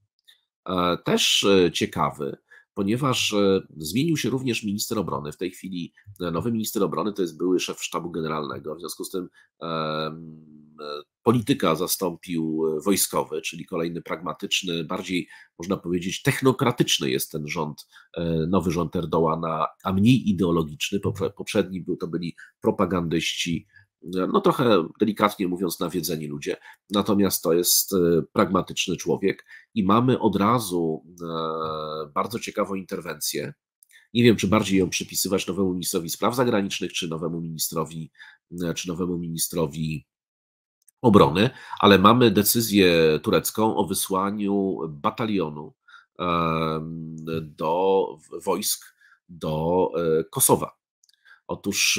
e, też ciekawy, ponieważ zmienił się również minister obrony. W tej chwili nowy minister obrony to jest były szef sztabu generalnego, w związku z tym E, polityka zastąpił e, wojskowy, czyli kolejny pragmatyczny, bardziej można powiedzieć technokratyczny jest ten rząd, e, nowy rząd Erdoana, a mniej ideologiczny. Poprzedni był, to byli propagandyści, no trochę delikatnie mówiąc, nawiedzeni ludzie. Natomiast to jest pragmatyczny człowiek i mamy od razu bardzo ciekawą interwencję. Nie wiem, czy bardziej ją przypisywać nowemu ministrowi spraw zagranicznych, czy nowemu ministrowi, czy nowemu ministrowi obrony, ale mamy decyzję turecką o wysłaniu batalionu do wojsk do e, Kosowa. Otóż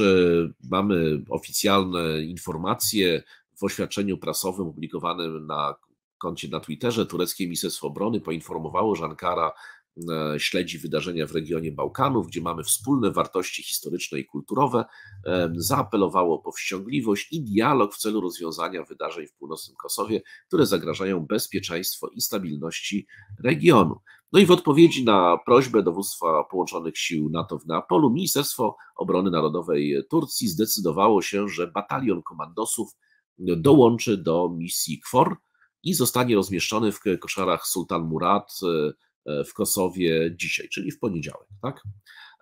e, mamy oficjalne informacje w oświadczeniu prasowym opublikowanym na koncie na Twitterze tureckie Ministerstwo Obrony poinformowało, że Ankara E, śledzi wydarzenia w regionie Bałkanów, gdzie mamy wspólne wartości historyczne i kulturowe, e, zaapelowało o powściągliwość i dialog w celu rozwiązania wydarzeń w północnym Kosowie, które zagrażają bezpieczeństwo i stabilności regionu. No i w odpowiedzi na prośbę dowództwa połączonych sił NATO w Neapolu, Ministerstwo Obrony Narodowej Turcji zdecydowało się, że batalion komandosów dołączy do misji KFOR i zostanie rozmieszczony w koszarach Sultan Murat e, E, w Kosowie dzisiaj, czyli w poniedziałek. Tak?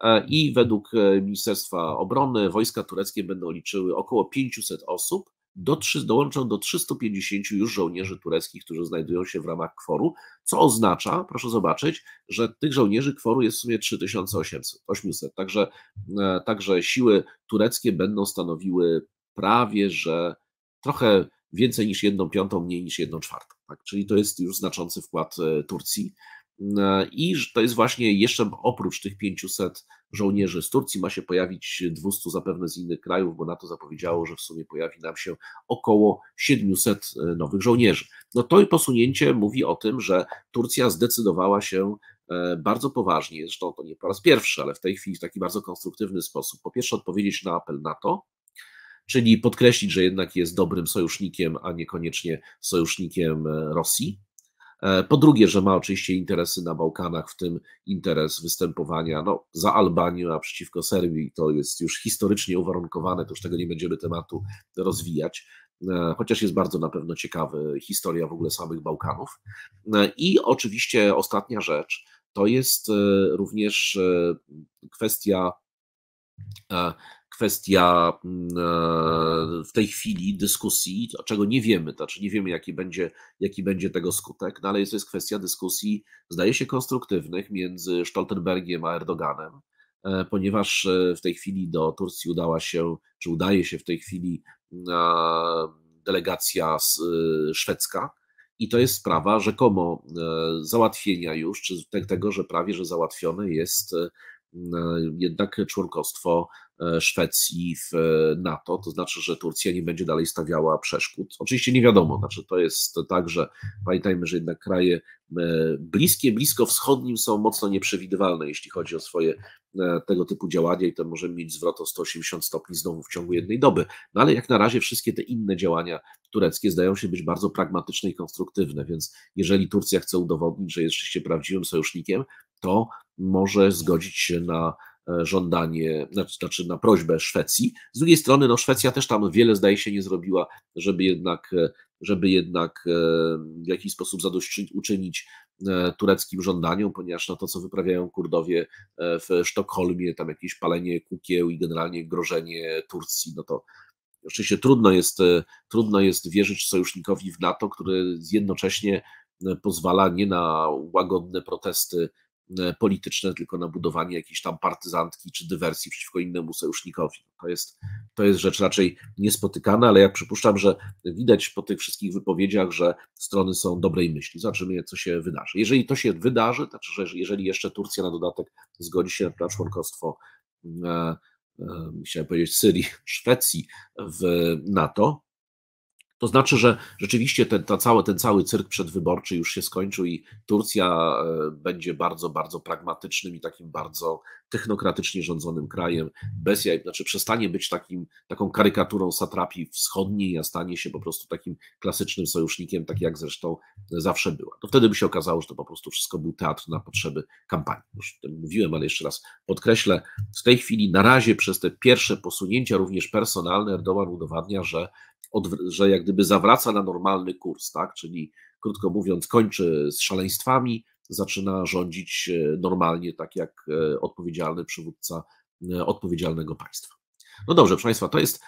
E, I według e, Ministerstwa Obrony wojska tureckie będą liczyły około 500 osób, do 3, dołączą do 350 już żołnierzy tureckich, którzy znajdują się w ramach kworu, co oznacza, proszę zobaczyć, że tych żołnierzy kworu jest w sumie 3800, 800, także, także siły tureckie będą stanowiły prawie, że trochę więcej niż jedną piątą, mniej niż jedną czwartą. Tak? Czyli to jest już znaczący wkład Turcji E, I to jest właśnie jeszcze oprócz tych 500 żołnierzy z Turcji ma się pojawić 200 zapewne z innych krajów, bo NATO zapowiedziało, że w sumie pojawi nam się około 700 e, nowych żołnierzy. No to posunięcie mówi o tym, że Turcja zdecydowała się e, bardzo poważnie, zresztą to nie po raz pierwszy, ale w tej chwili w taki bardzo konstruktywny sposób, po pierwsze odpowiedzieć na apel NATO, czyli podkreślić, że jednak jest dobrym sojusznikiem, a niekoniecznie sojusznikiem Rosji E, po drugie, że ma oczywiście interesy na Bałkanach, w tym interes występowania no, za Albanią, a przeciwko Serbii. To jest już historycznie uwarunkowane, to już tego nie będziemy tematu rozwijać e, chociaż jest bardzo na pewno ciekawy historia w ogóle samych Bałkanów. E, I oczywiście ostatnia rzecz to jest również kwestia kwestia mm, e, w tej chwili dyskusji, czego nie wiemy, znaczy nie wiemy, jaki będzie, jaki będzie tego skutek, no ale jest to jest kwestia dyskusji, zdaje się, konstruktywnych między Stoltenbergiem a Erdoganem, e, ponieważ e, w tej chwili do Turcji udała się, czy udaje się w tej chwili delegacja szwedzka, i to jest sprawa rzekomo załatwienia już, czy tego, że prawie że załatwione jest E, jednak członkostwo e, Szwecji w e, NATO, to znaczy, że Turcja nie będzie dalej stawiała przeszkód. Oczywiście nie wiadomo, znaczy to jest tak, że pamiętajmy, że jednak kraje bliskie, blisko wschodnim są mocno nieprzewidywalne, jeśli chodzi o swoje tego typu działania i to możemy mieć zwrot o 180 stopni znowu w ciągu jednej doby. No ale jak na razie wszystkie te inne działania tureckie zdają się być bardzo pragmatyczne i konstruktywne, więc jeżeli Turcja chce udowodnić, że jest rzeczywiście prawdziwym sojusznikiem, to może zgodzić się na e, żądanie, znaczy, znaczy na prośbę Szwecji. Z drugiej strony, no Szwecja też tam wiele zdaje się nie zrobiła, żeby jednak, e, żeby jednak e, w jakiś sposób zadośćuczynić tureckim żądaniom, ponieważ na no, to, co wyprawiają Kurdowie w Sztokholmie, tam jakieś palenie kukieł i generalnie grożenie Turcji, no to oczywiście trudno jest, trudno jest wierzyć sojusznikowi w NATO, który jednocześnie pozwala nie na łagodne protesty E, polityczne, tylko na budowanie jakiejś tam partyzantki czy dywersji przeciwko innemu sojusznikowi. To jest, to jest rzecz raczej niespotykana, ale ja przypuszczam, że widać po tych wszystkich wypowiedziach, że strony są dobrej myśli. Zobaczymy, co się wydarzy. Jeżeli to się wydarzy, to znaczy, że jeżeli jeszcze Turcja na dodatek zgodzi się na członkostwo, e, e, chciałem powiedzieć, Syrii, Szwecji w NATO, to znaczy, że rzeczywiście ten, ta całe, ten cały cyrk przedwyborczy już się skończył i Turcja e, będzie bardzo, bardzo pragmatycznym i takim bardzo technokratycznie rządzonym krajem, bez jaj, znaczy przestanie być takim, taką karykaturą satrapii wschodniej, a stanie się po prostu takim klasycznym sojusznikiem, tak jak zresztą zawsze była. To wtedy by się okazało, że to po prostu wszystko był teatr na potrzeby kampanii. Już o tym mówiłem, ale jeszcze raz podkreślę, w tej chwili na razie przez te pierwsze posunięcia, również personalne, Erdogan udowadnia, że że jak gdyby zawraca na normalny kurs, tak? czyli krótko mówiąc, kończy z szaleństwami, zaczyna rządzić e, normalnie, tak jak e, odpowiedzialny przywódca e, odpowiedzialnego państwa. No dobrze, proszę Państwa, to jest,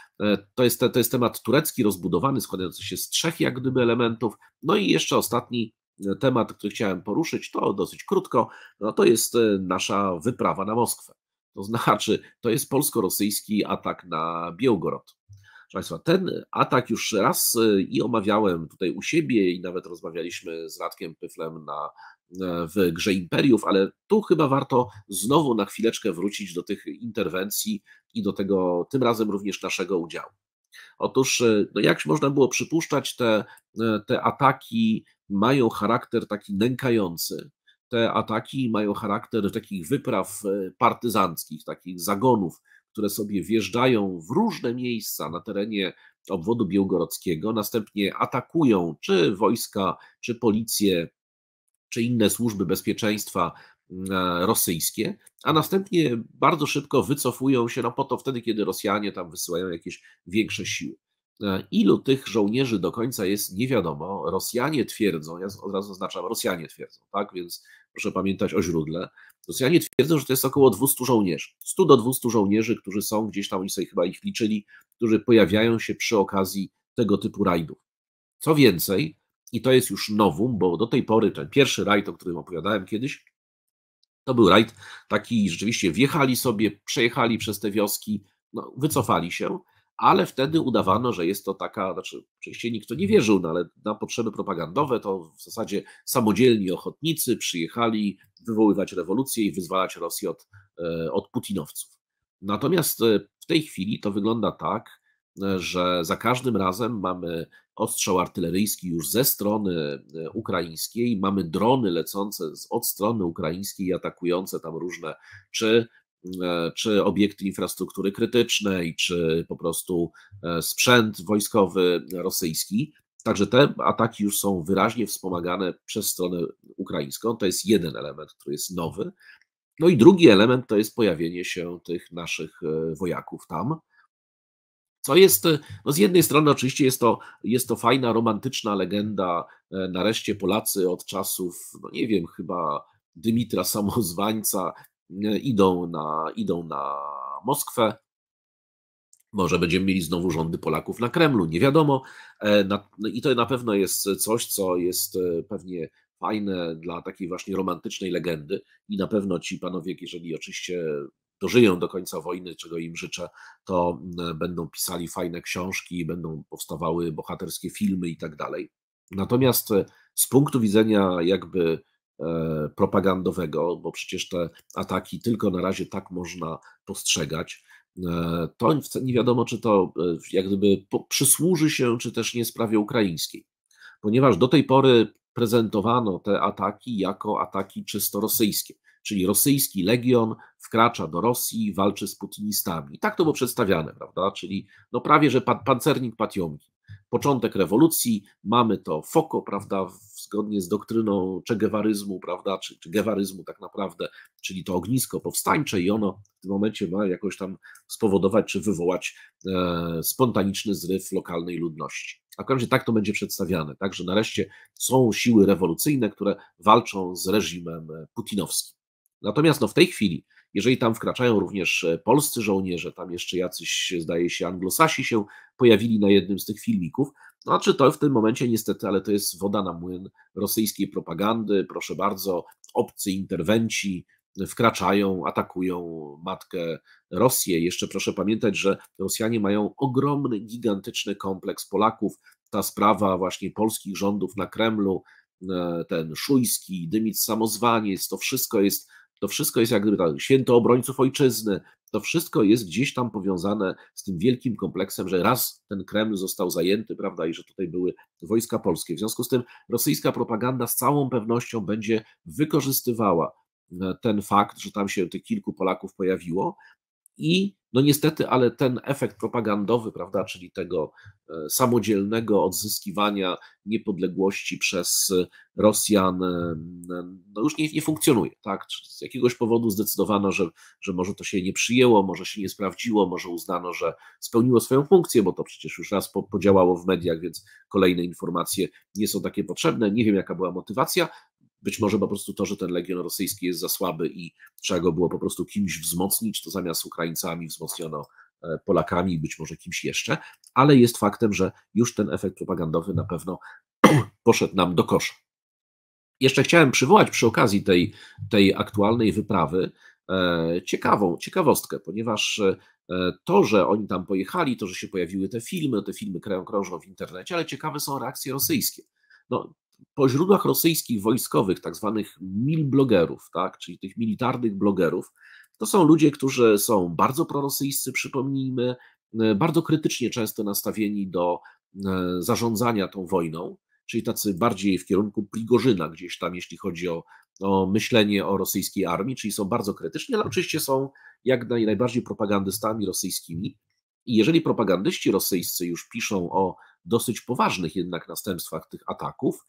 to jest, to jest temat turecki rozbudowany, składający się z trzech jak gdyby elementów. No i jeszcze ostatni temat, który chciałem poruszyć, to dosyć krótko, no to jest nasza wyprawa na Moskwę. To znaczy, to jest polsko-rosyjski atak na Białgorod. Państwa, ten atak już raz y, i omawiałem tutaj u siebie i nawet rozmawialiśmy z Radkiem Pyflem na, e, w grze imperiów, ale tu chyba warto znowu na chwileczkę wrócić do tych interwencji i do tego tym razem również naszego udziału. Otóż, y, no jak można było przypuszczać, te, e, te ataki mają charakter taki nękający. Te ataki mają charakter takich wypraw e, partyzanckich, takich zagonów które sobie wjeżdżają w różne miejsca na terenie obwodu biłgorockiego, następnie atakują czy wojska, czy policję, czy inne służby bezpieczeństwa mm, e, rosyjskie, a następnie bardzo szybko wycofują się, no po to wtedy, kiedy Rosjanie tam wysyłają jakieś większe siły. E, ilu tych żołnierzy do końca jest, nie wiadomo. Rosjanie twierdzą, ja od razu oznaczam, Rosjanie twierdzą, tak? Więc proszę pamiętać o źródle. Rosjanie twierdzą, że to jest około 200 żołnierzy. 100 do 200 żołnierzy, którzy są gdzieś tam, oni sobie chyba ich liczyli, którzy pojawiają się przy okazji tego typu rajdów. Co więcej, i to jest już nowum, bo do tej pory ten pierwszy rajd, o którym opowiadałem kiedyś, to był rajd taki, rzeczywiście wjechali sobie, przejechali przez te wioski, no, wycofali się ale wtedy udawano, że jest to taka, znaczy oczywiście nikt to nie wierzył, no ale na potrzeby propagandowe to w zasadzie samodzielni ochotnicy przyjechali wywoływać rewolucję i wyzwalać Rosję od, e, od putinowców. Natomiast e, w tej chwili to wygląda tak, e, że za każdym razem mamy ostrzał artyleryjski już ze strony ukraińskiej, mamy drony lecące od strony ukraińskiej atakujące tam różne czy E, czy obiekty infrastruktury krytycznej, czy po prostu e, sprzęt wojskowy rosyjski. Także te ataki już są wyraźnie wspomagane przez stronę ukraińską. To jest jeden element, który jest nowy. No i drugi element to jest pojawienie się tych naszych e, wojaków tam. Co jest, no z jednej strony oczywiście jest to, jest to fajna, romantyczna legenda. Nareszcie Polacy od czasów, no nie wiem, chyba Dymitra Samozwańca E, idą na, idą na Moskwę. Może będziemy mieli znowu rządy Polaków na Kremlu, nie wiadomo. E, no I to na pewno jest coś, co jest e, pewnie fajne dla takiej właśnie romantycznej legendy. I na pewno ci panowie, jeżeli oczywiście dożyją do końca wojny, czego im życzę, to będą pisali fajne książki, będą powstawały bohaterskie filmy i tak dalej. Natomiast z punktu widzenia jakby E, propagandowego, bo przecież te ataki tylko na razie tak można postrzegać. E, to nie wiadomo, czy to e, jak gdyby przysłuży się, czy też nie sprawie ukraińskiej, ponieważ do tej pory prezentowano te ataki jako ataki czysto rosyjskie, czyli rosyjski legion wkracza do Rosji, walczy z putinistami. tak to było przedstawiane, prawda? Czyli no prawie, że pancernik Patiomki. Początek rewolucji, mamy to foko, prawda, zgodnie z doktryną czegewaryzmu, prawda, czy, czy gewaryzmu tak naprawdę, czyli to ognisko powstańcze i ono w tym momencie ma jakoś tam spowodować czy wywołać e, spontaniczny zryw lokalnej ludności. A w każdym razie tak to będzie przedstawiane, tak, że nareszcie są siły rewolucyjne, które walczą z reżimem putinowskim. Natomiast no, w tej chwili, jeżeli tam wkraczają również e, polscy żołnierze, tam jeszcze jacyś, zdaje się, anglosasi się pojawili na jednym z tych filmików, znaczy to w tym momencie niestety, ale to jest woda na młyn rosyjskiej propagandy. Proszę bardzo, obcy interwenci wkraczają, atakują matkę Rosję. Jeszcze proszę pamiętać, że Rosjanie mają ogromny, gigantyczny kompleks Polaków. Ta sprawa właśnie polskich rządów na Kremlu, e, ten Szujski, Dymic Samozwaniec, to wszystko jest to wszystko jest jak gdyby tak, święto obrońców ojczyzny, to wszystko jest gdzieś tam powiązane z tym wielkim kompleksem, że raz ten Kreml został zajęty, prawda, i że tutaj były wojska polskie. W związku z tym rosyjska propaganda z całą pewnością będzie wykorzystywała e, ten fakt, że tam się tych kilku Polaków pojawiło i no niestety, ale ten efekt propagandowy, prawda, czyli tego e, samodzielnego odzyskiwania niepodległości przez Rosjan, e, no już nie, nie funkcjonuje. Tak? Z jakiegoś powodu zdecydowano, że, że może to się nie przyjęło, może się nie sprawdziło, może uznano, że spełniło swoją funkcję, bo to przecież już raz po, podziałało w mediach, więc kolejne informacje nie są takie potrzebne. Nie wiem, jaka była motywacja, być może po prostu to, że ten legion rosyjski jest za słaby i trzeba go było po prostu kimś wzmocnić, to zamiast Ukraińcami wzmocniono e, Polakami, być może kimś jeszcze, ale jest faktem, że już ten efekt propagandowy na pewno poszedł nam do kosza. Jeszcze chciałem przywołać przy okazji tej, tej aktualnej wyprawy e, ciekawą ciekawostkę, ponieważ e, to, że oni tam pojechali, to, że się pojawiły te filmy, te filmy krążą w internecie, ale ciekawe są reakcje rosyjskie. No, po źródłach rosyjskich wojskowych, tak zwanych milblogerów, tak, czyli tych militarnych blogerów, to są ludzie, którzy są bardzo prorosyjscy, przypomnijmy, e, bardzo krytycznie często nastawieni do e, zarządzania tą wojną, czyli tacy bardziej w kierunku Prigorzyna gdzieś tam, jeśli chodzi o, o myślenie o rosyjskiej armii, czyli są bardzo krytyczni, ale oczywiście są jak naj, najbardziej propagandystami rosyjskimi. I jeżeli propagandyści rosyjscy już piszą o dosyć poważnych jednak następstwach tych ataków,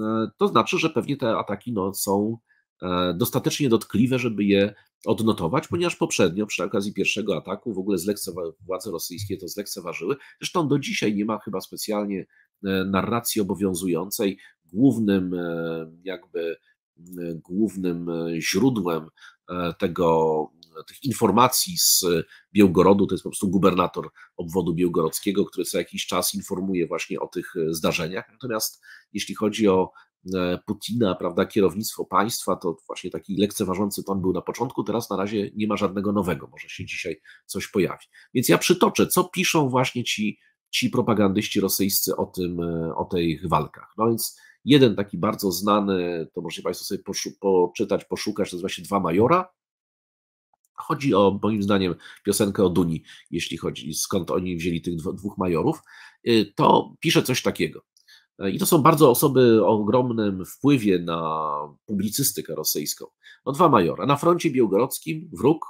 E, to znaczy, że pewnie te ataki no, są e, dostatecznie dotkliwe, żeby je odnotować, ponieważ poprzednio przy okazji pierwszego ataku w ogóle zlekcewa- władze rosyjskie to zlekceważyły. Zresztą do dzisiaj nie ma chyba specjalnie e, narracji obowiązującej. Głównym jakby głównym źródłem tego E, tych informacji z e, Białgorodu, to jest po prostu gubernator obwodu białgorodzkiego, który co jakiś czas informuje właśnie o tych e, zdarzeniach. Natomiast jeśli chodzi o Putina, prawda, kierownictwo państwa, to właśnie taki lekceważący ton był na początku, teraz na razie nie ma żadnego nowego, może się dzisiaj coś pojawi. Więc ja przytoczę, co piszą właśnie ci, ci propagandyści rosyjscy o, tym, o tych walkach. No więc jeden taki bardzo znany, to możecie Państwo sobie poszu- poczytać, poszukać, to nazywa się Dwa Majora, Chodzi o, moim zdaniem, piosenkę o Duni, jeśli chodzi skąd oni wzięli tych dwóch majorów, y, to pisze coś takiego. Y, I to są bardzo osoby o ogromnym wpływie na publicystykę rosyjską. No dwa majora. Na froncie białgorodzkim wróg,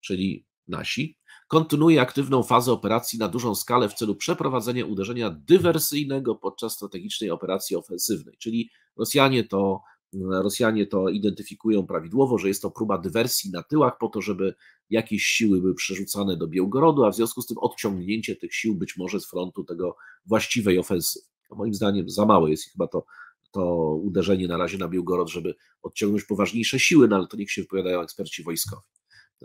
czyli nasi, kontynuuje aktywną fazę operacji na dużą skalę w celu przeprowadzenia uderzenia dywersyjnego podczas strategicznej operacji ofensywnej. Czyli Rosjanie to Rosjanie to identyfikują prawidłowo, że jest to próba dywersji na tyłach po to, żeby jakieś siły były przerzucane do Białgorodu, a w związku z tym odciągnięcie tych sił być może z frontu tego właściwej ofensywy. To moim zdaniem za mało jest chyba to, to uderzenie na razie na Biłgorod, żeby odciągnąć poważniejsze siły, no ale to niech się wypowiadają eksperci wojskowi.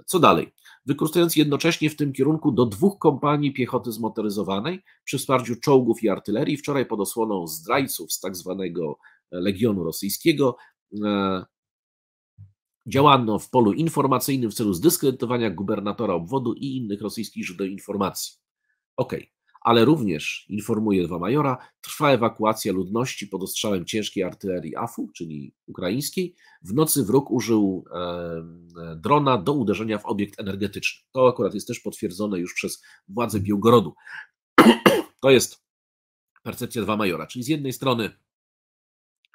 Co dalej? Wykorzystując jednocześnie w tym kierunku do dwóch kompanii piechoty zmotoryzowanej przy wsparciu czołgów i artylerii, wczoraj pod osłoną zdrajców z tak zwanego Legionu Rosyjskiego. E, działano w polu informacyjnym w celu zdyskredytowania gubernatora obwodu i innych rosyjskich źródeł informacji. Okej, okay. ale również, informuje dwa majora, trwa ewakuacja ludności pod ostrzałem ciężkiej artylerii AFU, czyli ukraińskiej. W nocy wróg użył e, drona do uderzenia w obiekt energetyczny. To akurat jest też potwierdzone już przez władze Biłgorodu. to jest percepcja dwa majora, czyli z jednej strony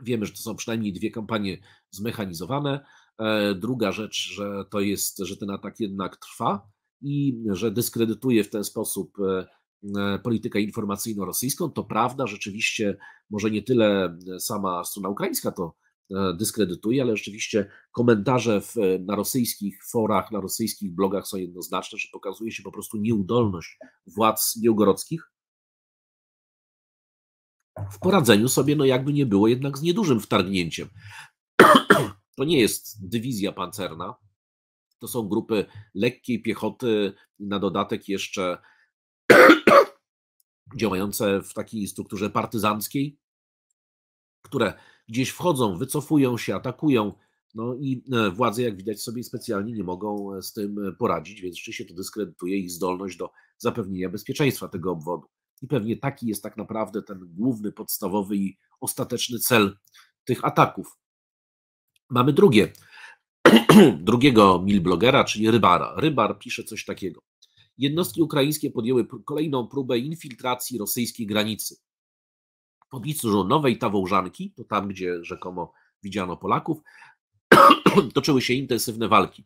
Wiemy, że to są przynajmniej dwie kampanie zmechanizowane. E, druga rzecz, że to jest, że ten atak jednak trwa i że dyskredytuje w ten sposób e, e, politykę informacyjno-rosyjską. To prawda, rzeczywiście może nie tyle sama strona ukraińska to dyskredytuje, ale rzeczywiście komentarze w, na rosyjskich forach, na rosyjskich blogach są jednoznaczne, że pokazuje się po prostu nieudolność władz białgorodzkich w poradzeniu sobie, no jakby nie było, jednak z niedużym wtargnięciem. To nie jest dywizja pancerna, to są grupy lekkiej piechoty, na dodatek jeszcze działające w takiej strukturze partyzanckiej, które gdzieś wchodzą, wycofują się, atakują. No i e, władze, jak widać sobie, specjalnie nie mogą e, z tym e, poradzić, więc czy się to dyskredytuje ich zdolność do zapewnienia bezpieczeństwa tego obwodu. I pewnie taki jest tak naprawdę ten główny, podstawowy i ostateczny cel tych ataków. Mamy drugie, drugiego milblogera, czyli Rybara. Rybar pisze coś takiego. Jednostki ukraińskie podjęły kolejną próbę infiltracji rosyjskiej granicy. W pobliżu Nowej Tawołżanki, to tam, gdzie rzekomo widziano Polaków, toczyły się intensywne walki.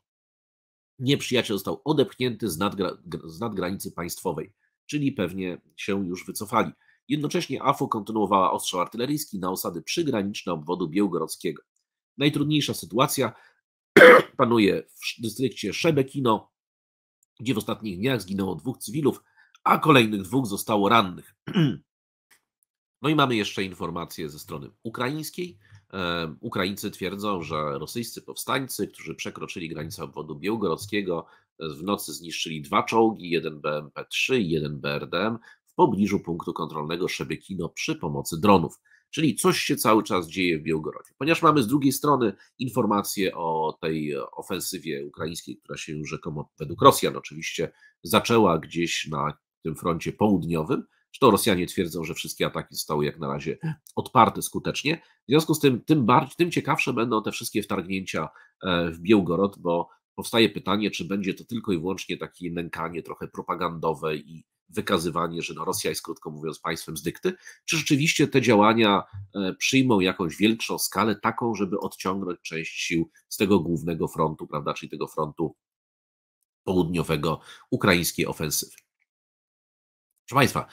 Nieprzyjaciel został odepchnięty z, nadgra z nadgranicy państwowej czyli pewnie się już wycofali. Jednocześnie AFO kontynuowała ostrzał artyleryjski na osady przygraniczne obwodu białgorodzkiego. Najtrudniejsza sytuacja panuje w dystrykcie Szebekino, gdzie w ostatnich dniach zginęło dwóch cywilów, a kolejnych dwóch zostało rannych. No i mamy jeszcze informacje ze strony ukraińskiej. E, Ukraińcy twierdzą, że rosyjscy powstańcy, którzy przekroczyli granicę obwodu białgorodzkiego, w nocy zniszczyli dwa czołgi, jeden BMP-3 i jeden BRDM w pobliżu punktu kontrolnego Szebekino przy pomocy dronów. Czyli coś się cały czas dzieje w Białgorodzie. Ponieważ mamy z drugiej strony informacje o tej ofensywie ukraińskiej, która się rzekomo według Rosjan oczywiście zaczęła gdzieś na tym froncie południowym, Zresztą Rosjanie twierdzą, że wszystkie ataki zostały jak na razie odparte skutecznie. W związku z tym, tym, bardziej, tym ciekawsze będą te wszystkie wtargnięcia e, w Białgorod, bo Powstaje pytanie, czy będzie to tylko i wyłącznie takie nękanie trochę propagandowe i wykazywanie, że no Rosja jest, krótko mówiąc, państwem z dykty, czy rzeczywiście te działania e, przyjmą jakąś większą skalę, taką, żeby odciągnąć część sił z tego głównego frontu, prawda, czyli tego frontu południowego ukraińskiej ofensywy. Proszę Państwa,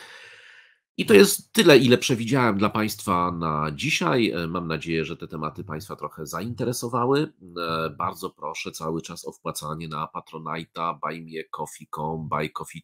i to jest tyle, ile przewidziałem dla Państwa na dzisiaj. E, mam nadzieję, że te tematy Państwa trochę zainteresowały. E, bardzo proszę cały czas o wpłacanie na Patronite'a, buymeacoffee.com, buycoffee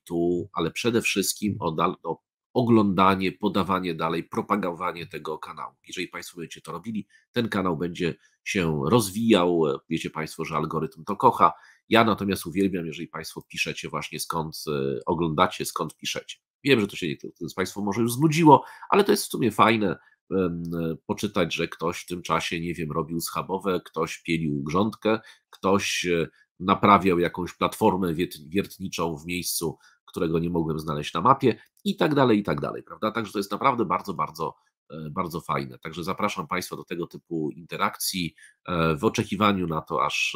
ale przede wszystkim o, dal- o oglądanie, podawanie dalej, propagowanie tego kanału. Jeżeli Państwo będziecie to robili, ten kanał będzie się rozwijał. E, wiecie Państwo, że algorytm to kocha. Ja natomiast uwielbiam, jeżeli Państwo piszecie właśnie skąd oglądacie, skąd piszecie. Wiem, że to się z Państwa może już znudziło, ale to jest w sumie fajne poczytać, że ktoś w tym czasie, nie wiem, robił schabowe, ktoś pielił grządkę, ktoś e, naprawiał jakąś platformę wiertniczą w miejscu, którego nie mogłem znaleźć na mapie i tak dalej, i tak dalej, prawda? Także to jest naprawdę bardzo, bardzo, e, bardzo fajne. Także zapraszam Państwa do tego typu interakcji e, w oczekiwaniu na to, aż,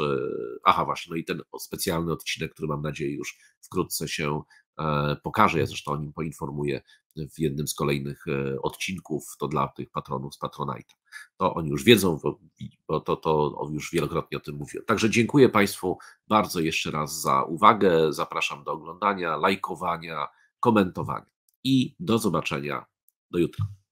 aha właśnie, no i ten specjalny odcinek, który mam nadzieję już wkrótce się E, pokażę, ja zresztą o nim poinformuję w jednym z kolejnych e, odcinków, to dla tych patronów z Patronite. To oni już wiedzą, bo to, to już wielokrotnie o tym mówiłem. Także dziękuję Państwu bardzo jeszcze raz za uwagę, zapraszam do oglądania, lajkowania, komentowania i do zobaczenia do jutra.